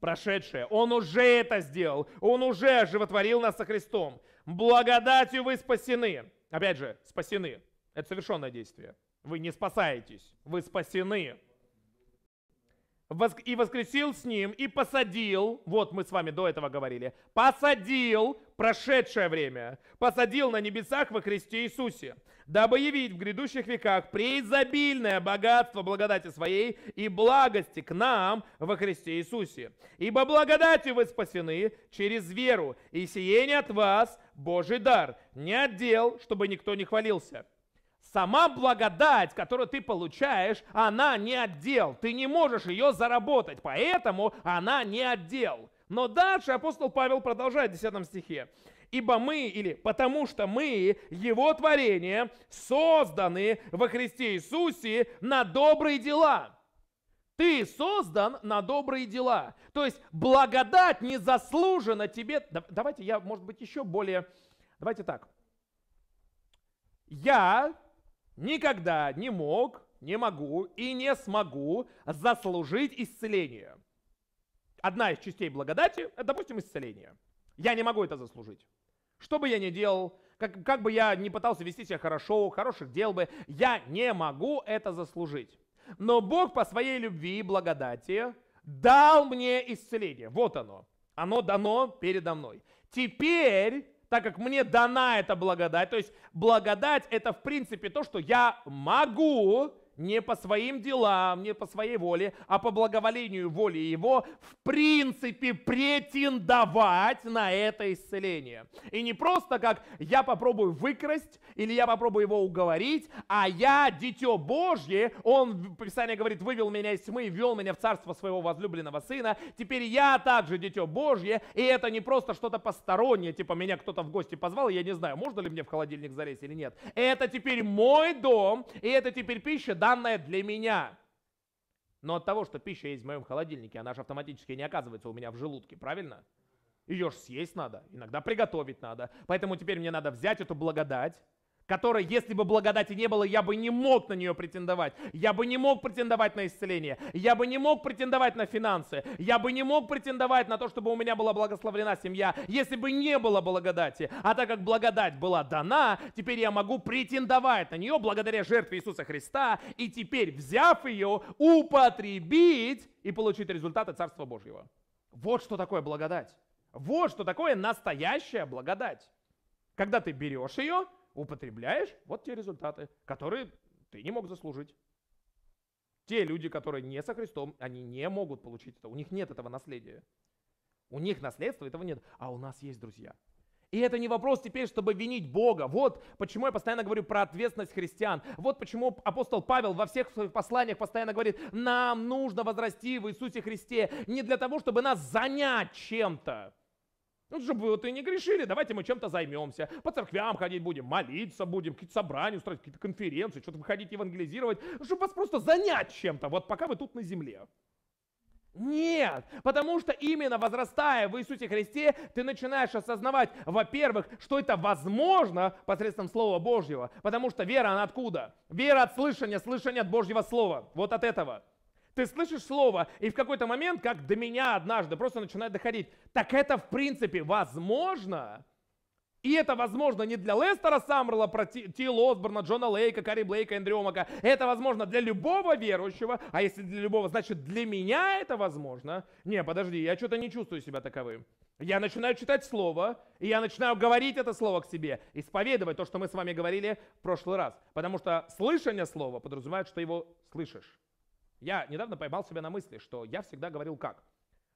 Прошедшее. Он уже это сделал. Он уже оживотворил нас со Христом. Благодатью вы спасены. Опять же, спасены. Это совершенное действие. Вы не спасаетесь. Вы спасены и воскресил с ним, и посадил, вот мы с вами до этого говорили, посадил прошедшее время, посадил на небесах во Христе Иисусе, дабы явить в грядущих веках преизобильное богатство благодати своей и благости к нам во Христе Иисусе. Ибо благодатью вы спасены через веру, и сиение от вас Божий дар, не отдел, чтобы никто не хвалился. Сама благодать, которую ты получаешь, она не отдел. Ты не можешь ее заработать, поэтому она не отдел. Но дальше апостол Павел продолжает в 10 стихе. Ибо мы, или потому что мы, его творение, созданы во Христе Иисусе на добрые дела. Ты создан на добрые дела. То есть благодать не заслужена тебе... Давайте я, может быть, еще более... Давайте так. Я никогда не мог, не могу и не смогу заслужить исцеление. Одна из частей благодати – это, допустим, исцеление. Я не могу это заслужить. Что бы я ни делал, как, как бы я ни пытался вести себя хорошо, хороших дел бы, я не могу это заслужить. Но Бог по своей любви и благодати дал мне исцеление. Вот оно. Оно дано передо мной. Теперь так как мне дана эта благодать. То есть благодать это в принципе то, что я могу не по своим делам, не по своей воле, а по благоволению воли Его, в принципе, претендовать на это исцеление. И не просто как я попробую выкрасть или я попробую его уговорить, а я, дитё Божье, он, Писание говорит, вывел меня из тьмы и ввел меня в царство своего возлюбленного сына, теперь я также дитё Божье, и это не просто что-то постороннее, типа меня кто-то в гости позвал, я не знаю, можно ли мне в холодильник залезть или нет. Это теперь мой дом, и это теперь пища, Данное для меня. Но от того, что пища есть в моем холодильнике, она же автоматически не оказывается у меня в желудке, правильно? Ее же съесть надо, иногда приготовить надо. Поэтому теперь мне надо взять эту благодать которой, если бы благодати не было, я бы не мог на нее претендовать. Я бы не мог претендовать на исцеление. Я бы не мог претендовать на финансы. Я бы не мог претендовать на то, чтобы у меня была благословлена семья, если бы не было благодати. А так как благодать была дана, теперь я могу претендовать на нее благодаря жертве Иисуса Христа и теперь, взяв ее, употребить и получить результаты Царства Божьего. Вот что такое благодать. Вот что такое настоящая благодать. Когда ты берешь ее, употребляешь, вот те результаты, которые ты не мог заслужить. Те люди, которые не со Христом, они не могут получить это. У них нет этого наследия. У них наследства этого нет. А у нас есть друзья. И это не вопрос теперь, чтобы винить Бога. Вот почему я постоянно говорю про ответственность христиан. Вот почему апостол Павел во всех своих посланиях постоянно говорит, нам нужно возрасти в Иисусе Христе не для того, чтобы нас занять чем-то, ну, чтобы вот и не грешили, давайте мы чем-то займемся. По церквям ходить будем, молиться будем, какие-то собрания устраивать, какие-то конференции, что-то выходить евангелизировать, чтобы вас просто занять чем-то, вот пока вы тут на земле. Нет, потому что именно возрастая в Иисусе Христе, ты начинаешь осознавать, во-первых, что это возможно посредством Слова Божьего, потому что вера, она откуда? Вера от слышания, слышание от Божьего Слова, вот от этого. Ты слышишь слово, и в какой-то момент, как до меня однажды, просто начинает доходить. Так это, в принципе, возможно. И это возможно не для Лестера Саммерла, про Ти, Ти Лосборна, Джона Лейка, Кари Блейка, Эндрю Омака. Это возможно для любого верующего, а если для любого, значит для меня это возможно. Не, подожди, я что-то не чувствую себя таковым. Я начинаю читать слово, и я начинаю говорить это слово к себе, исповедовать то, что мы с вами говорили в прошлый раз. Потому что слышание слова подразумевает, что его слышишь. Я недавно поймал себя на мысли, что я всегда говорил как?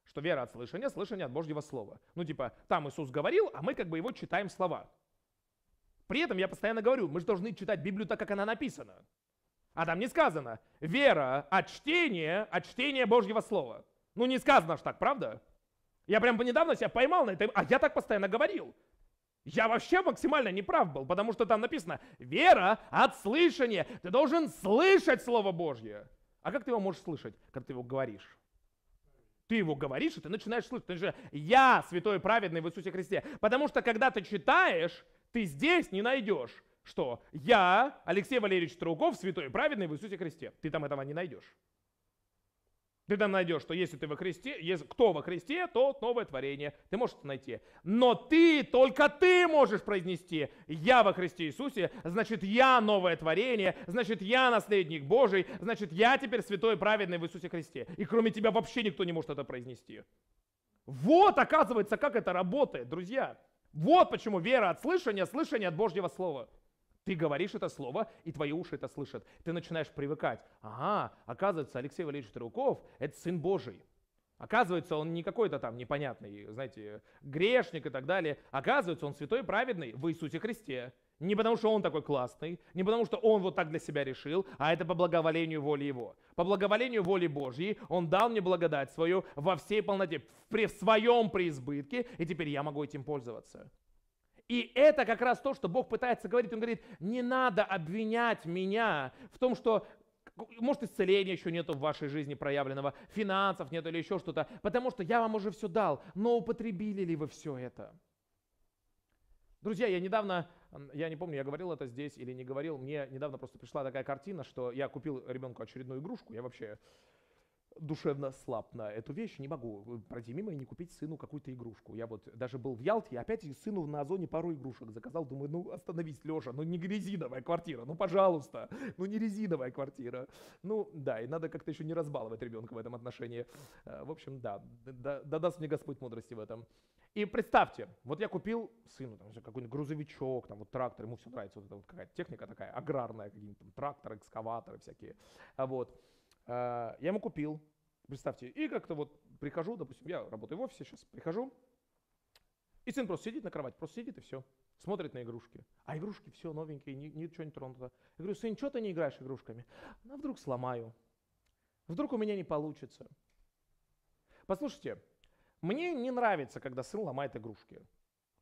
Что вера от слышания, слышание от Божьего Слова. Ну типа, там Иисус говорил, а мы как бы его читаем слова. При этом я постоянно говорю, мы же должны читать Библию так, как она написана. А там не сказано, вера от чтения, от чтения Божьего Слова. Ну не сказано ж так, правда? Я прям недавно себя поймал на этом, а я так постоянно говорил. Я вообще максимально неправ был, потому что там написано «Вера от слышания». Ты должен слышать Слово Божье. А как ты его можешь слышать, когда ты его говоришь? Ты его говоришь, и ты начинаешь слышать. Ты же «Я, святой и праведный в Иисусе Христе». Потому что, когда ты читаешь, ты здесь не найдешь, что «Я, Алексей Валерьевич Труков, святой и праведный в Иисусе Христе». Ты там этого не найдешь. Ты там найдешь, что если ты во Христе, если, кто во Христе, то новое творение. Ты можешь это найти. Но ты, только ты можешь произнести «Я во Христе Иисусе», значит, я новое творение, значит, я наследник Божий, значит, я теперь святой и праведный в Иисусе Христе. И кроме тебя вообще никто не может это произнести. Вот, оказывается, как это работает, друзья. Вот почему вера от слышания, слышание от Божьего Слова. Ты говоришь это слово, и твои уши это слышат. Ты начинаешь привыкать. Ага, оказывается, Алексей Валерьевич Таруков — это Сын Божий. Оказывается, он не какой-то там непонятный, знаете, грешник и так далее. Оказывается, он святой и праведный в Иисусе Христе. Не потому, что он такой классный, не потому, что он вот так для себя решил, а это по благоволению воли его. По благоволению воли Божьей он дал мне благодать свою во всей полноте, в, при, в своем преизбытке, и теперь я могу этим пользоваться. И это как раз то, что Бог пытается говорить. Он говорит, не надо обвинять меня в том, что может, исцеления еще нету в вашей жизни проявленного, финансов нет или еще что-то, потому что я вам уже все дал, но употребили ли вы все это? Друзья, я недавно, я не помню, я говорил это здесь или не говорил, мне недавно просто пришла такая картина, что я купил ребенку очередную игрушку, я вообще душевно слаб на эту вещь, не могу пройти мимо и не купить сыну какую-то игрушку. Я вот даже был в Ялте, и опять сыну на Озоне пару игрушек заказал, думаю, ну остановись, Леша, ну не резиновая квартира, ну пожалуйста, ну не резиновая квартира. Ну да, и надо как-то еще не разбаловать ребенка в этом отношении. Э, в общем, да, да, да даст мне Господь мудрости в этом. И представьте, вот я купил сыну там, какой-нибудь грузовичок, там вот трактор, ему все нравится, вот эта вот какая-то техника такая, аграрная, какие-нибудь там тракторы, экскаваторы всякие, а вот. Э, я ему купил, представьте. И как-то вот прихожу, допустим, я работаю в офисе сейчас, прихожу, и сын просто сидит на кровати, просто сидит и все. Смотрит на игрушки. А игрушки все новенькие, ни, ничего не тронуто. Я говорю, сын, что ты не играешь игрушками? Ну, а вдруг сломаю. Вдруг у меня не получится. Послушайте, мне не нравится, когда сын ломает игрушки.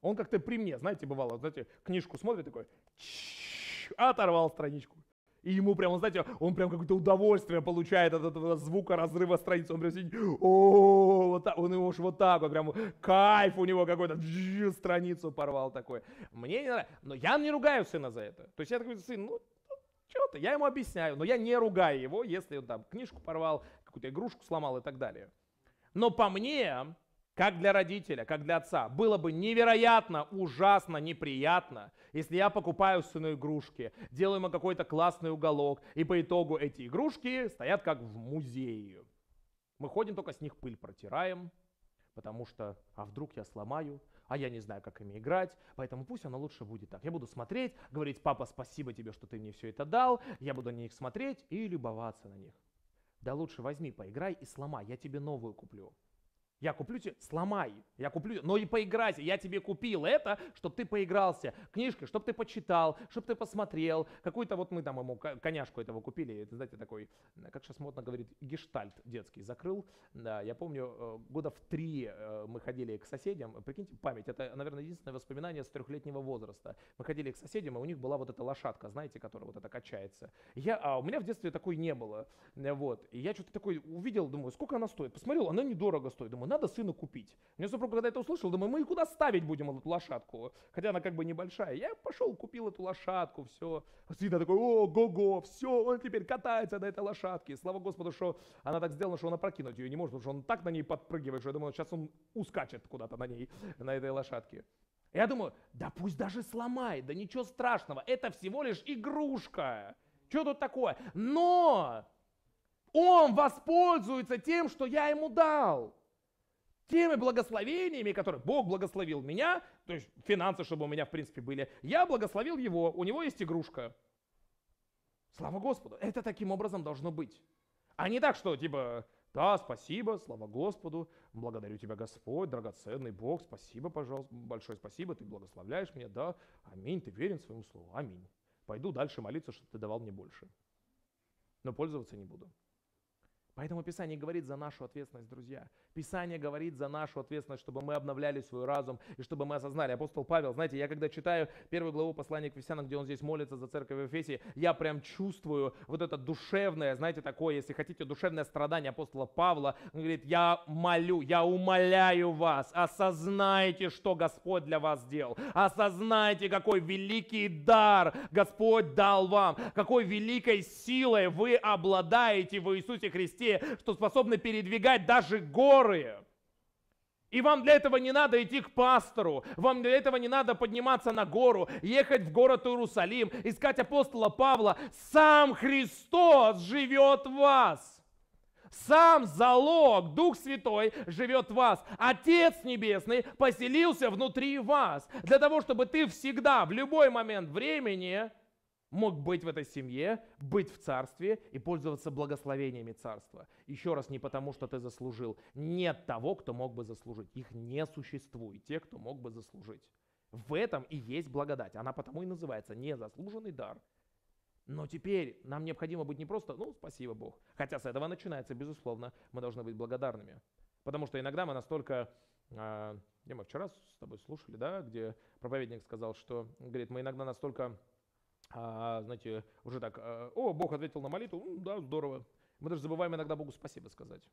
Он как-то при мне, знаете, бывало, знаете, книжку смотрит такой, оторвал страничку. И ему прямо, знаете, он прям какое-то удовольствие получает от этого звука разрыва страницы. Он прям сидит, о, вот так, он его уж вот так, вот прям кайф у него какой-то, страницу порвал такой. Мне не нравится. Но я не ругаю сына за это. То есть я такой, сын, ну, что-то, я ему объясняю, но я не ругаю его, если он там книжку порвал, какую-то игрушку сломал и так далее. Но по мне, как для родителя, как для отца, было бы невероятно ужасно неприятно, если я покупаю сыну игрушки, делаю ему какой-то классный уголок, и по итогу эти игрушки стоят как в музее. Мы ходим только с них пыль протираем, потому что, а вдруг я сломаю, а я не знаю, как ими играть, поэтому пусть оно лучше будет так. Я буду смотреть, говорить, папа, спасибо тебе, что ты мне все это дал, я буду на них смотреть и любоваться на них. Да лучше возьми, поиграй и сломай, я тебе новую куплю. Я куплю тебе, сломай, я куплю, но и поиграйся, я тебе купил это, чтобы ты поигрался, книжкой, чтобы ты почитал, чтобы ты посмотрел, какую-то вот мы там ему коняшку этого купили, это, знаете, такой, как сейчас модно говорит, гештальт детский закрыл, да, я помню, э, года в три э, мы ходили к соседям, прикиньте, память, это, наверное, единственное воспоминание с трехлетнего возраста, мы ходили к соседям, и у них была вот эта лошадка, знаете, которая вот это качается, я, а у меня в детстве такой не было, вот, и я что-то такой увидел, думаю, сколько она стоит, посмотрел, она недорого стоит, думаю, мамы, надо сына купить. Мне супруг когда это услышал, думаю, мы куда ставить будем эту лошадку? Хотя она как бы небольшая. Я пошел, купил эту лошадку, все. Сына такой, о, го-го, все, он теперь катается на этой лошадке. Слава Господу, что она так сделана, что он прокинуть ее не может, потому что он так на ней подпрыгивает, что я думаю, сейчас он ускачет куда-то на ней, на этой лошадке. Я думаю, да пусть даже сломает, да ничего страшного, это всего лишь игрушка. Что тут такое? Но он воспользуется тем, что я ему дал теми благословениями, которые Бог благословил меня, то есть финансы, чтобы у меня, в принципе, были, я благословил его, у него есть игрушка. Слава Господу, это таким образом должно быть. А не так, что типа, да, спасибо, слава Господу, благодарю тебя, Господь, драгоценный Бог, спасибо, пожалуйста, большое спасибо, ты благословляешь меня, да, аминь, ты верен своему слову, аминь. Пойду дальше молиться, чтобы ты давал мне больше. Но пользоваться не буду. Поэтому Писание говорит за нашу ответственность, друзья. Писание говорит за нашу ответственность, чтобы мы обновляли свой разум и чтобы мы осознали. Апостол Павел, знаете, я когда читаю первую главу послания к Ефесянам, где он здесь молится за церковь в Эфесе, я прям чувствую вот это душевное, знаете, такое, если хотите, душевное страдание апостола Павла. Он говорит, я молю, я умоляю вас, осознайте, что Господь для вас сделал. Осознайте, какой великий дар Господь дал вам, какой великой силой вы обладаете в Иисусе Христе те, что способны передвигать даже горы. И вам для этого не надо идти к пастору, вам для этого не надо подниматься на гору, ехать в город Иерусалим, искать апостола Павла. Сам Христос живет в вас. Сам залог, Дух Святой живет в вас. Отец Небесный поселился внутри вас для того, чтобы ты всегда, в любой момент времени, мог быть в этой семье, быть в царстве и пользоваться благословениями царства. Еще раз, не потому, что ты заслужил. Нет того, кто мог бы заслужить. Их не существует, те, кто мог бы заслужить. В этом и есть благодать. Она потому и называется незаслуженный дар. Но теперь нам необходимо быть не просто, ну, спасибо Бог. Хотя с этого начинается, безусловно, мы должны быть благодарными. Потому что иногда мы настолько а, где мы вчера с тобой слушали, да, где проповедник сказал, что, говорит, мы иногда настолько а, знаете, уже так, э, о, Бог ответил на молитву, да, здорово. Мы даже забываем иногда Богу спасибо сказать.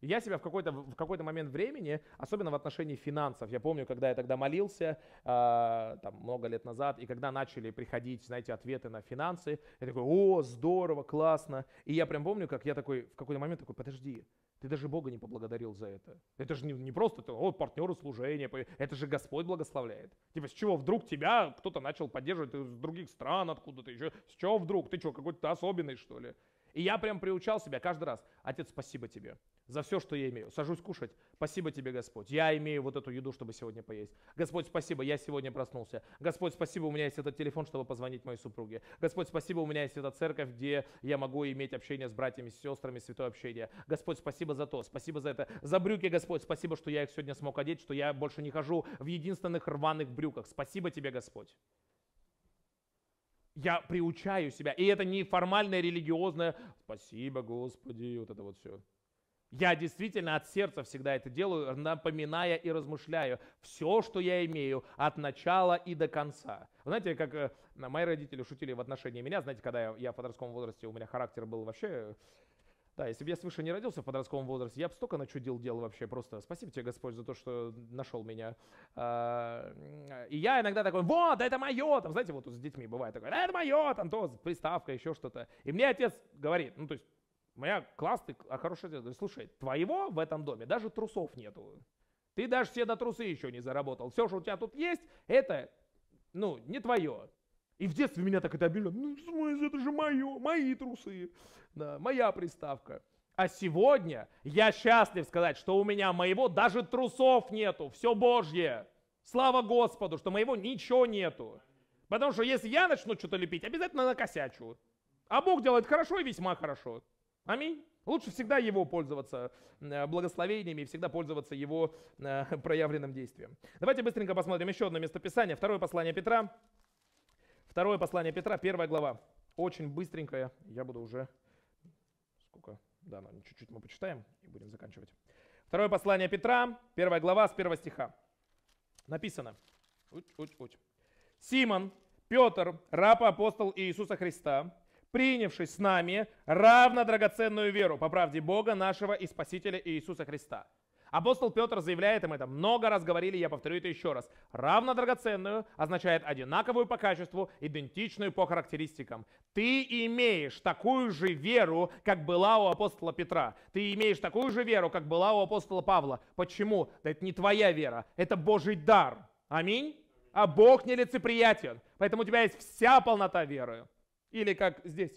Я себя в какой-то, в какой-то момент времени, особенно в отношении финансов, я помню, когда я тогда молился, э, там, много лет назад, и когда начали приходить, знаете, ответы на финансы, я такой, о, здорово, классно. И я прям помню, как я такой, в какой-то момент такой, подожди, ты даже Бога не поблагодарил за это. Это же не, не просто, ты, о, партнеры служения, это же Господь благословляет. Типа, с чего вдруг тебя кто-то начал поддерживать из других стран, откуда ты? еще, с чего вдруг? Ты что, какой-то особенный, что ли? И я прям приучал себя каждый раз, отец, спасибо тебе за все, что я имею. Сажусь кушать. Спасибо тебе, Господь. Я имею вот эту еду, чтобы сегодня поесть. Господь, спасибо, я сегодня проснулся. Господь, спасибо, у меня есть этот телефон, чтобы позвонить моей супруге. Господь, спасибо, у меня есть эта церковь, где я могу иметь общение с братьями, с сестрами, святое общение. Господь, спасибо за то, спасибо за это. За брюки, Господь, спасибо, что я их сегодня смог одеть, что я больше не хожу в единственных рваных брюках. Спасибо тебе, Господь. Я приучаю себя. И это не формальное религиозное «Спасибо, Господи», вот это вот все. Я действительно от сердца всегда это делаю, напоминая и размышляю все, что я имею от начала и до конца. знаете, как э, мои родители шутили в отношении меня, знаете, когда я, в подростковом возрасте, у меня характер был вообще... Э, да, если бы я свыше не родился в подростковом возрасте, я бы столько начудил дел вообще просто. Спасибо тебе, Господь, за то, что нашел меня. А, и я иногда такой, вот, это мое, там, знаете, вот с детьми бывает такое, это мое, там то, приставка, еще что-то. И мне отец говорит, ну, то есть моя классный, а хороший отец говорит, слушай, твоего в этом доме даже трусов нету. Ты даже все до трусы еще не заработал. Все, что у тебя тут есть, это, ну, не твое. И в детстве меня так это обидно. Ну, в смысле, это же мое, мои трусы, да, моя приставка. А сегодня я счастлив сказать, что у меня моего даже трусов нету, все Божье. Слава Господу, что моего ничего нету. Потому что если я начну что-то лепить, обязательно накосячу. А Бог делает хорошо и весьма хорошо. Аминь. Лучше всегда его пользоваться э, благословениями всегда пользоваться его э, проявленным действием. Давайте быстренько посмотрим еще одно местописание. Второе послание Петра. Второе послание Петра, первая глава. Очень быстренькая. Я буду уже... Сколько? Да, ну, чуть-чуть мы почитаем и будем заканчивать. Второе послание Петра, первая глава с первого стиха. Написано. Уть, уть, уть. Симон, Петр, раб апостол Иисуса Христа, принявшись с нами равно драгоценную веру по правде Бога нашего и Спасителя Иисуса Христа. Апостол Петр заявляет им это, много раз говорили, я повторю это еще раз. Равно драгоценную означает одинаковую по качеству, идентичную по характеристикам. Ты имеешь такую же веру, как была у апостола Петра. Ты имеешь такую же веру, как была у апостола Павла. Почему? Да это не твоя вера, это Божий дар. Аминь. А Бог нелицеприятен. Поэтому у тебя есть вся полнота веры. Или как здесь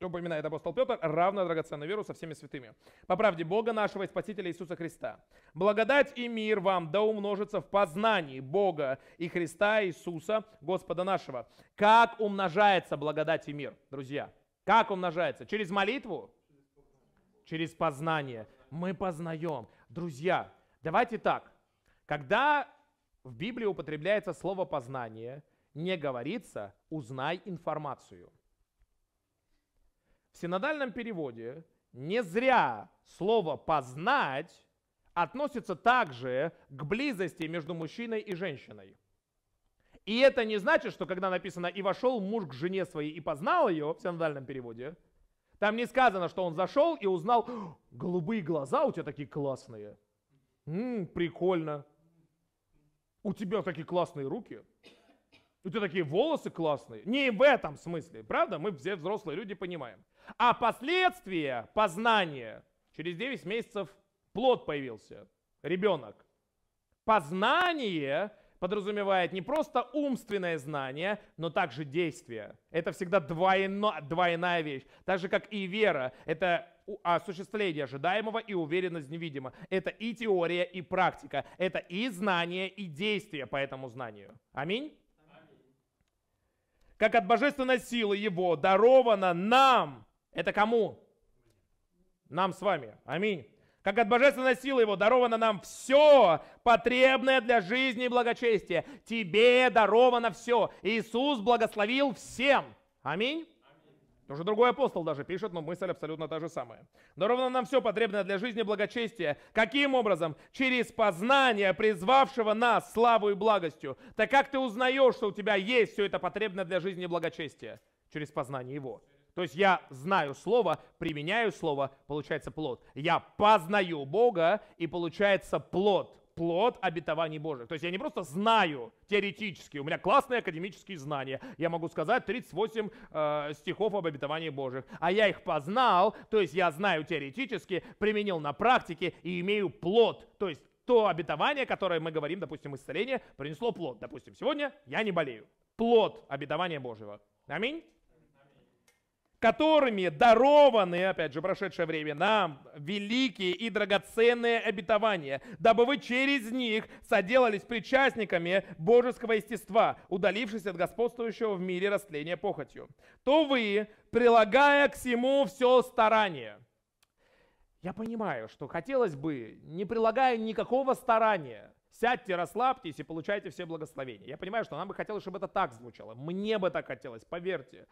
упоминает апостол Петр, равно драгоценную веру со всеми святыми. По правде Бога нашего и Спасителя Иисуса Христа. Благодать и мир вам да умножится в познании Бога и Христа Иисуса, Господа нашего. Как умножается благодать и мир, друзья? Как умножается? Через молитву? Через познание. Мы познаем. Друзья, давайте так. Когда в Библии употребляется слово «познание», не говорится «узнай информацию» в синодальном переводе не зря слово «познать» относится также к близости между мужчиной и женщиной. И это не значит, что когда написано «и вошел муж к жене своей и познал ее» в синодальном переводе, там не сказано, что он зашел и узнал «голубые глаза у тебя такие классные, М -м, прикольно, у тебя такие классные руки». У тебя такие волосы классные. Не в этом смысле, правда? Мы все взрослые люди понимаем. А последствия познания, через 9 месяцев плод появился, ребенок. Познание подразумевает не просто умственное знание, но также действие. Это всегда двойно, двойная вещь. Так же, как и вера, это осуществление ожидаемого и уверенность невидима. Это и теория, и практика. Это и знание, и действие по этому знанию. Аминь? Аминь. Как от божественной силы его даровано нам это кому? Нам с вами. Аминь. Как от божественной силы его даровано нам все, потребное для жизни и благочестия. Тебе даровано все. Иисус благословил всем. Аминь. Уже другой апостол даже пишет, но мысль абсолютно та же самая. Но ровно нам все потребное для жизни благочестия. Каким образом? Через познание призвавшего нас славу и благостью. Так как ты узнаешь, что у тебя есть все это потребное для жизни и благочестия? Через познание Его. То есть я знаю Слово, применяю Слово, получается плод. Я познаю Бога, и получается плод. Плод обетований Божьих. То есть я не просто знаю теоретически, у меня классные академические знания. Я могу сказать 38 э, стихов об обетовании Божьих. А я их познал, то есть я знаю теоретически, применил на практике и имею плод. То есть то обетование, которое мы говорим, допустим, исцеление, принесло плод. Допустим, сегодня я не болею. Плод обетования Божьего. Аминь которыми дарованы, опять же, прошедшее время, нам великие и драгоценные обетования, дабы вы через них соделались причастниками божеского естества, удалившись от господствующего в мире растления похотью, то вы, прилагая к всему все старание. Я понимаю, что хотелось бы, не прилагая никакого старания, Сядьте, расслабьтесь и получайте все благословения. Я понимаю, что нам бы хотелось, чтобы это так звучало. Мне бы так хотелось, поверьте.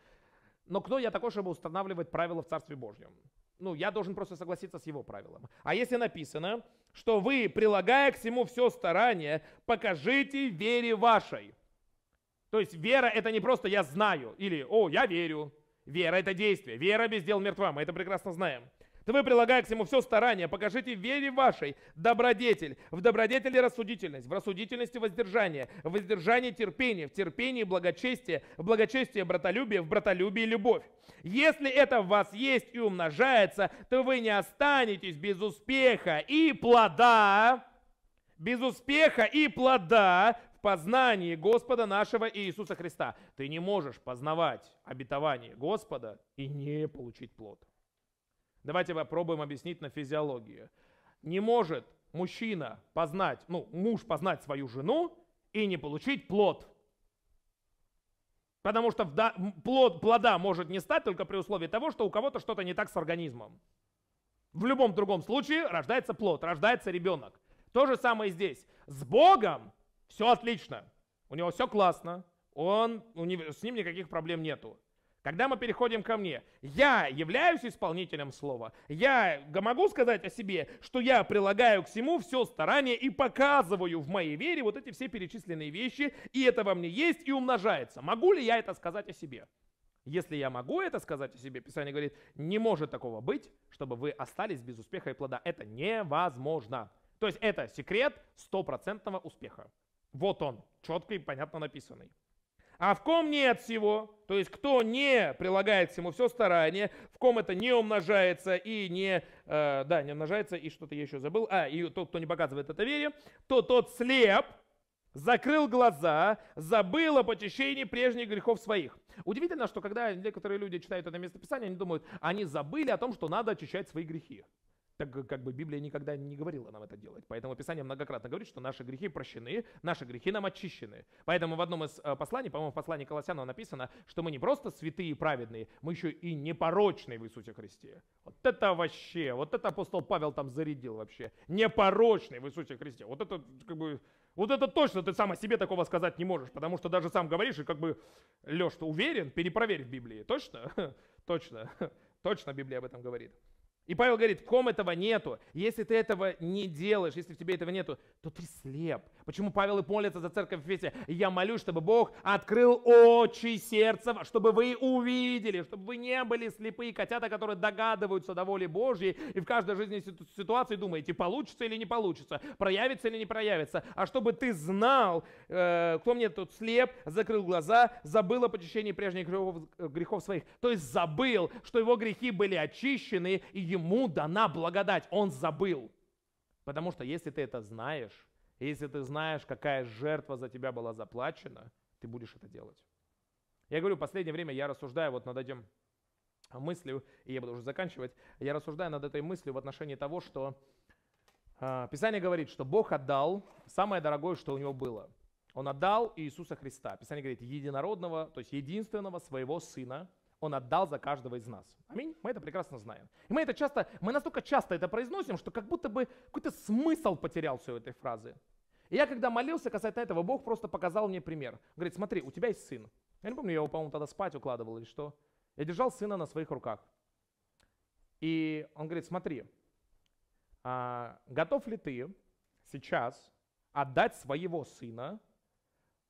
Но кто я такой, чтобы устанавливать правила в Царстве Божьем? Ну, я должен просто согласиться с его правилом. А если написано, что вы, прилагая к всему все старание, покажите вере вашей. То есть вера это не просто я знаю или о, я верю. Вера это действие. Вера без дел мертва, мы это прекрасно знаем. Да вы, прилагая к всему все старание, покажите вере вашей добродетель, в добродетели рассудительность, в рассудительности воздержание, в воздержании терпение, в терпении благочестие, в благочестие братолюбие, в братолюбии любовь. Если это в вас есть и умножается, то вы не останетесь без успеха и плода, без успеха и плода в познании Господа нашего Иисуса Христа. Ты не можешь познавать обетование Господа и не получить плод. Давайте попробуем объяснить на физиологию. Не может мужчина познать, ну, муж познать свою жену и не получить плод. Потому что вда- плод, плода может не стать только при условии того, что у кого-то что-то не так с организмом. В любом другом случае рождается плод, рождается ребенок. То же самое здесь. С Богом все отлично. У него все классно. Он, у него, с ним никаких проблем нету. Когда мы переходим ко мне, я являюсь исполнителем слова. Я могу сказать о себе, что я прилагаю к всему все старание и показываю в моей вере вот эти все перечисленные вещи, и это во мне есть и умножается. Могу ли я это сказать о себе? Если я могу это сказать о себе, Писание говорит, не может такого быть, чтобы вы остались без успеха и плода. Это невозможно. То есть это секрет стопроцентного успеха. Вот он, четко и понятно написанный. А в ком нет всего, то есть кто не прилагает всему все старание, в ком это не умножается и не, э, да, не умножается и что-то я еще забыл. А, и тот, кто не показывает это вере, то тот слеп, закрыл глаза, забыл о почищении прежних грехов своих. Удивительно, что когда некоторые люди читают это местописание, они думают, они забыли о том, что надо очищать свои грехи. Так как бы Библия никогда не говорила нам это делать. Поэтому Писание многократно говорит, что наши грехи прощены, наши грехи нам очищены. Поэтому в одном из э, посланий, по-моему, в послании Колоссянам написано, что мы не просто святые и праведные, мы еще и непорочные в Иисусе Христе. Вот это вообще, вот это апостол Павел там зарядил вообще. Непорочный в Иисусе Христе. Вот это как бы, вот это точно ты сам о себе такого сказать не можешь, потому что даже сам говоришь и как бы, Леш, ты уверен? Перепроверь в Библии. Точно? Точно. Точно Библия об этом говорит. И Павел говорит, в ком этого нету. Если ты этого не делаешь, если в тебе этого нету, то ты слеп. Почему Павел и молится за церковь в Фесе? Я молюсь, чтобы Бог открыл очи сердца, чтобы вы увидели, чтобы вы не были слепые котята, которые догадываются до воли Божьей и в каждой жизни ситуации думаете, получится или не получится, проявится или не проявится. А чтобы ты знал, э, кто мне тут слеп, закрыл глаза, забыл о почищении прежних грехов э, своих. То есть забыл, что его грехи были очищены и ему дана благодать, он забыл. Потому что если ты это знаешь, если ты знаешь, какая жертва за тебя была заплачена, ты будешь это делать. Я говорю, в последнее время я рассуждаю вот над этим мыслью, и я буду уже заканчивать, я рассуждаю над этой мыслью в отношении того, что э, Писание говорит, что Бог отдал самое дорогое, что у него было. Он отдал Иисуса Христа. Писание говорит, единородного, то есть единственного своего сына, он отдал за каждого из нас. Аминь. Мы это прекрасно знаем. И мы это часто, мы настолько часто это произносим, что как будто бы какой-то смысл потерял все этой фразы. И я когда молился касательно этого, Бог просто показал мне пример. Говорит, смотри, у тебя есть сын. Я не помню, я его, по-моему, тогда спать укладывал или что. Я держал сына на своих руках. И он говорит, смотри, а, готов ли ты сейчас отдать своего сына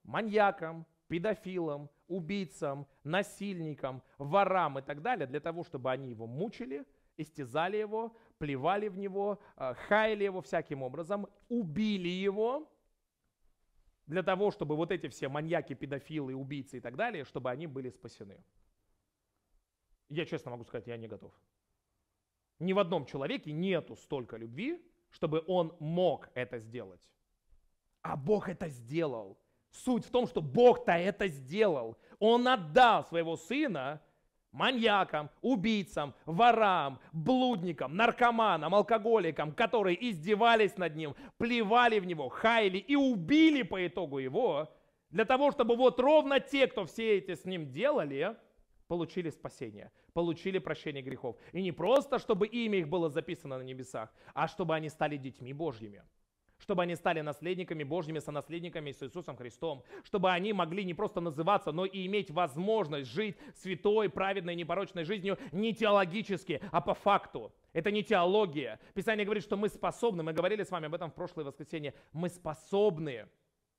маньякам, педофилам, убийцам, насильникам, ворам и так далее, для того, чтобы они его мучили, истязали его, плевали в него, э, хаяли его всяким образом, убили его, для того, чтобы вот эти все маньяки, педофилы, убийцы и так далее, чтобы они были спасены. Я честно могу сказать, я не готов. Ни в одном человеке нету столько любви, чтобы он мог это сделать. А Бог это сделал. Суть в том, что Бог-то это сделал. Он отдал своего сына маньякам, убийцам, ворам, блудникам, наркоманам, алкоголикам, которые издевались над ним, плевали в него, хаяли и убили по итогу его, для того, чтобы вот ровно те, кто все эти с ним делали, получили спасение, получили прощение грехов. И не просто, чтобы имя их было записано на небесах, а чтобы они стали детьми Божьими чтобы они стали наследниками Божьими, сонаследниками с Иисусом Христом, чтобы они могли не просто называться, но и иметь возможность жить святой, праведной, непорочной жизнью не теологически, а по факту. Это не теология. Писание говорит, что мы способны, мы говорили с вами об этом в прошлое воскресенье, мы способны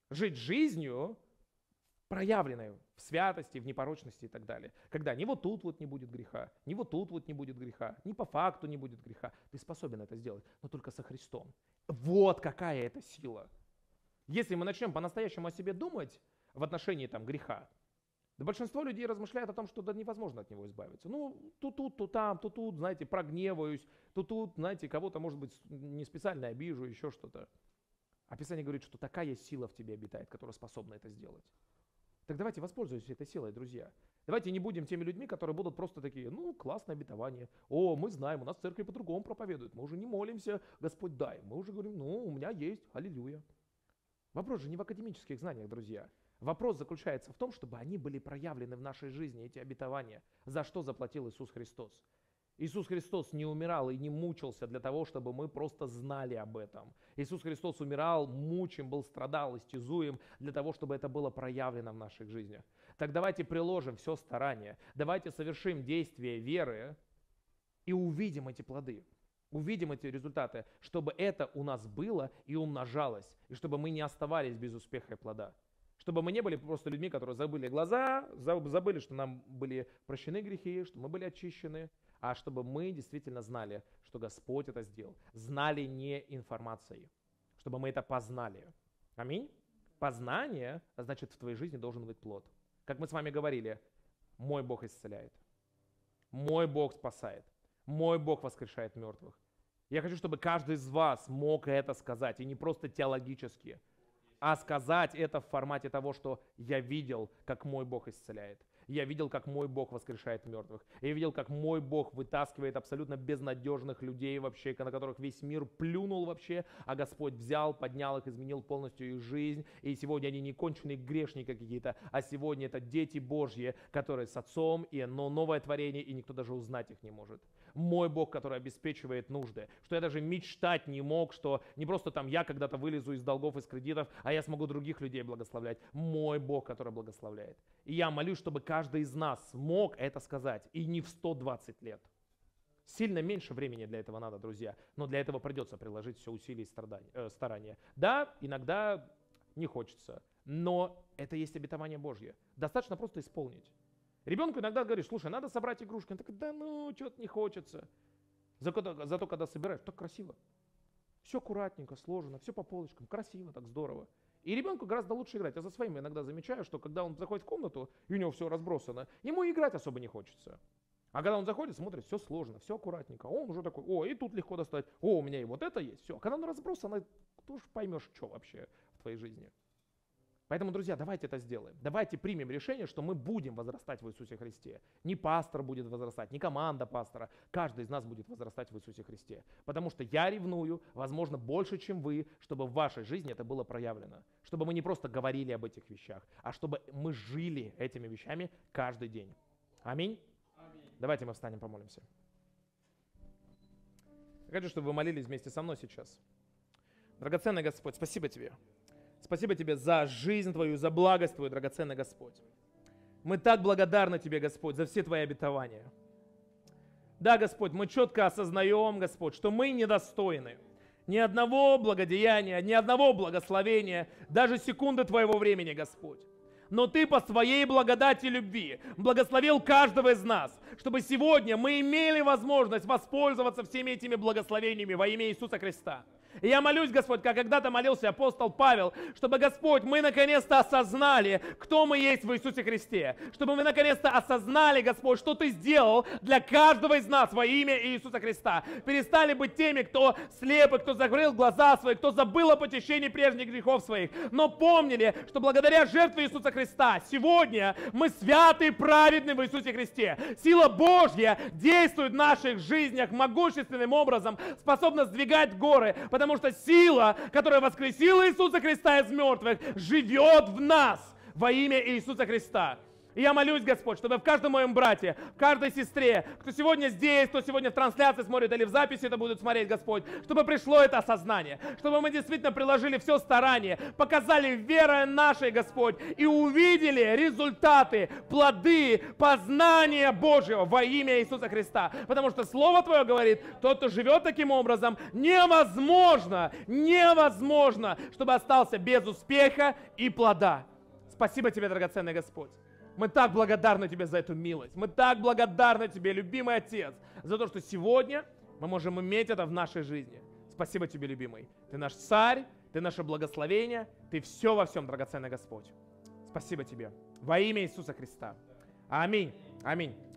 жить жизнью, проявленной в святости, в непорочности и так далее. Когда ни вот тут вот не будет греха, ни вот тут вот не будет греха, ни по факту не будет греха. Ты способен это сделать, но только со Христом. Вот какая это сила. Если мы начнем по-настоящему о себе думать в отношении там, греха, да большинство людей размышляет о том, что да невозможно от него избавиться. Ну, тут, тут, тут, там, тут, тут, знаете, прогневаюсь, тут, тут, знаете, кого-то, может быть, не специально обижу, еще что-то. А говорит, что такая сила в тебе обитает, которая способна это сделать. Так давайте воспользуемся этой силой, друзья. Давайте не будем теми людьми, которые будут просто такие, ну, классное обетование. О, мы знаем, у нас в церкви по-другому проповедуют. Мы уже не молимся, Господь дай. Мы уже говорим, ну, у меня есть, аллилуйя. Вопрос же не в академических знаниях, друзья. Вопрос заключается в том, чтобы они были проявлены в нашей жизни, эти обетования, за что заплатил Иисус Христос. Иисус Христос не умирал и не мучился для того, чтобы мы просто знали об этом. Иисус Христос умирал, мучим, был, страдал, истязуем для того, чтобы это было проявлено в наших жизнях. Так давайте приложим все старание, давайте совершим действие веры и увидим эти плоды, увидим эти результаты, чтобы это у нас было и умножалось, и чтобы мы не оставались без успеха и плода. Чтобы мы не были просто людьми, которые забыли глаза, забыли, что нам были прощены грехи, что мы были очищены, а чтобы мы действительно знали, что Господь это сделал. Знали не информацией, чтобы мы это познали. Аминь. Познание, а значит, в твоей жизни должен быть плод. Как мы с вами говорили, мой Бог исцеляет. Мой Бог спасает. Мой Бог воскрешает мертвых. Я хочу, чтобы каждый из вас мог это сказать, и не просто теологически, а сказать это в формате того, что я видел, как мой Бог исцеляет. Я видел, как мой Бог воскрешает мертвых. Я видел, как мой Бог вытаскивает абсолютно безнадежных людей вообще, на которых весь мир плюнул вообще, а Господь взял, поднял их, изменил полностью их жизнь. И сегодня они не конченые грешники какие-то, а сегодня это дети Божьи, которые с отцом, и но новое творение, и никто даже узнать их не может мой Бог, который обеспечивает нужды. Что я даже мечтать не мог, что не просто там я когда-то вылезу из долгов, из кредитов, а я смогу других людей благословлять. Мой Бог, который благословляет. И я молюсь, чтобы каждый из нас смог это сказать. И не в 120 лет. Сильно меньше времени для этого надо, друзья. Но для этого придется приложить все усилия и страдания, э, старания. Да, иногда не хочется. Но это есть обетование Божье. Достаточно просто исполнить. Ребенку иногда говоришь, слушай, надо собрать игрушки. Он такой, да ну, что-то не хочется. Зато, зато когда собираешь, так красиво. Все аккуратненько, сложено, все по полочкам, красиво, так здорово. И ребенку гораздо лучше играть. Я за своим иногда замечаю, что когда он заходит в комнату, и у него все разбросано, ему играть особо не хочется. А когда он заходит, смотрит, все сложно, все аккуратненько. Он уже такой, о, и тут легко достать, о, у меня и вот это есть, все. А когда он разбросано, ты уж поймешь, что вообще в твоей жизни. Поэтому, друзья, давайте это сделаем. Давайте примем решение, что мы будем возрастать в Иисусе Христе. Не пастор будет возрастать, не команда пастора. Каждый из нас будет возрастать в Иисусе Христе. Потому что я ревную, возможно, больше, чем вы, чтобы в вашей жизни это было проявлено. Чтобы мы не просто говорили об этих вещах, а чтобы мы жили этими вещами каждый день. Аминь. Аминь. Давайте мы встанем, помолимся. Я хочу, чтобы вы молились вместе со мной сейчас. Драгоценный Господь, спасибо Тебе. Спасибо Тебе за жизнь Твою, за благость Твою, драгоценный Господь. Мы так благодарны Тебе, Господь, за все Твои обетования. Да, Господь, мы четко осознаем, Господь, что мы недостойны ни одного благодеяния, ни одного благословения, даже секунды Твоего времени, Господь. Но Ты по своей благодати и любви благословил каждого из нас, чтобы сегодня мы имели возможность воспользоваться всеми этими благословениями во имя Иисуса Христа. И я молюсь, Господь, как когда-то молился апостол Павел, чтобы, Господь, мы наконец-то осознали, кто мы есть в Иисусе Христе. Чтобы мы наконец-то осознали, Господь, что Ты сделал для каждого из нас во имя Иисуса Христа. Перестали быть теми, кто слепы, кто закрыл глаза свои, кто забыл о потечении прежних грехов своих, но помнили, что благодаря жертве Иисуса Христа сегодня мы святы и праведны в Иисусе Христе. Сила Божья действует в наших жизнях могущественным образом, способна сдвигать горы, потому потому что сила, которая воскресила Иисуса Христа из мертвых, живет в нас во имя Иисуса Христа. И я молюсь, Господь, чтобы в каждом моем брате, в каждой сестре, кто сегодня здесь, кто сегодня в трансляции смотрит или в записи это будут смотреть, Господь, чтобы пришло это осознание, чтобы мы действительно приложили все старание, показали верой нашей, Господь, и увидели результаты, плоды, познания Божьего во имя Иисуса Христа. Потому что Слово Твое говорит, тот, кто живет таким образом, невозможно, невозможно, чтобы остался без успеха и плода. Спасибо тебе, драгоценный Господь. Мы так благодарны Тебе за эту милость. Мы так благодарны Тебе, любимый Отец, за то, что сегодня мы можем иметь это в нашей жизни. Спасибо Тебе, любимый. Ты наш царь, Ты наше благословение, Ты все во всем, драгоценный Господь. Спасибо Тебе. Во имя Иисуса Христа. Аминь. Аминь.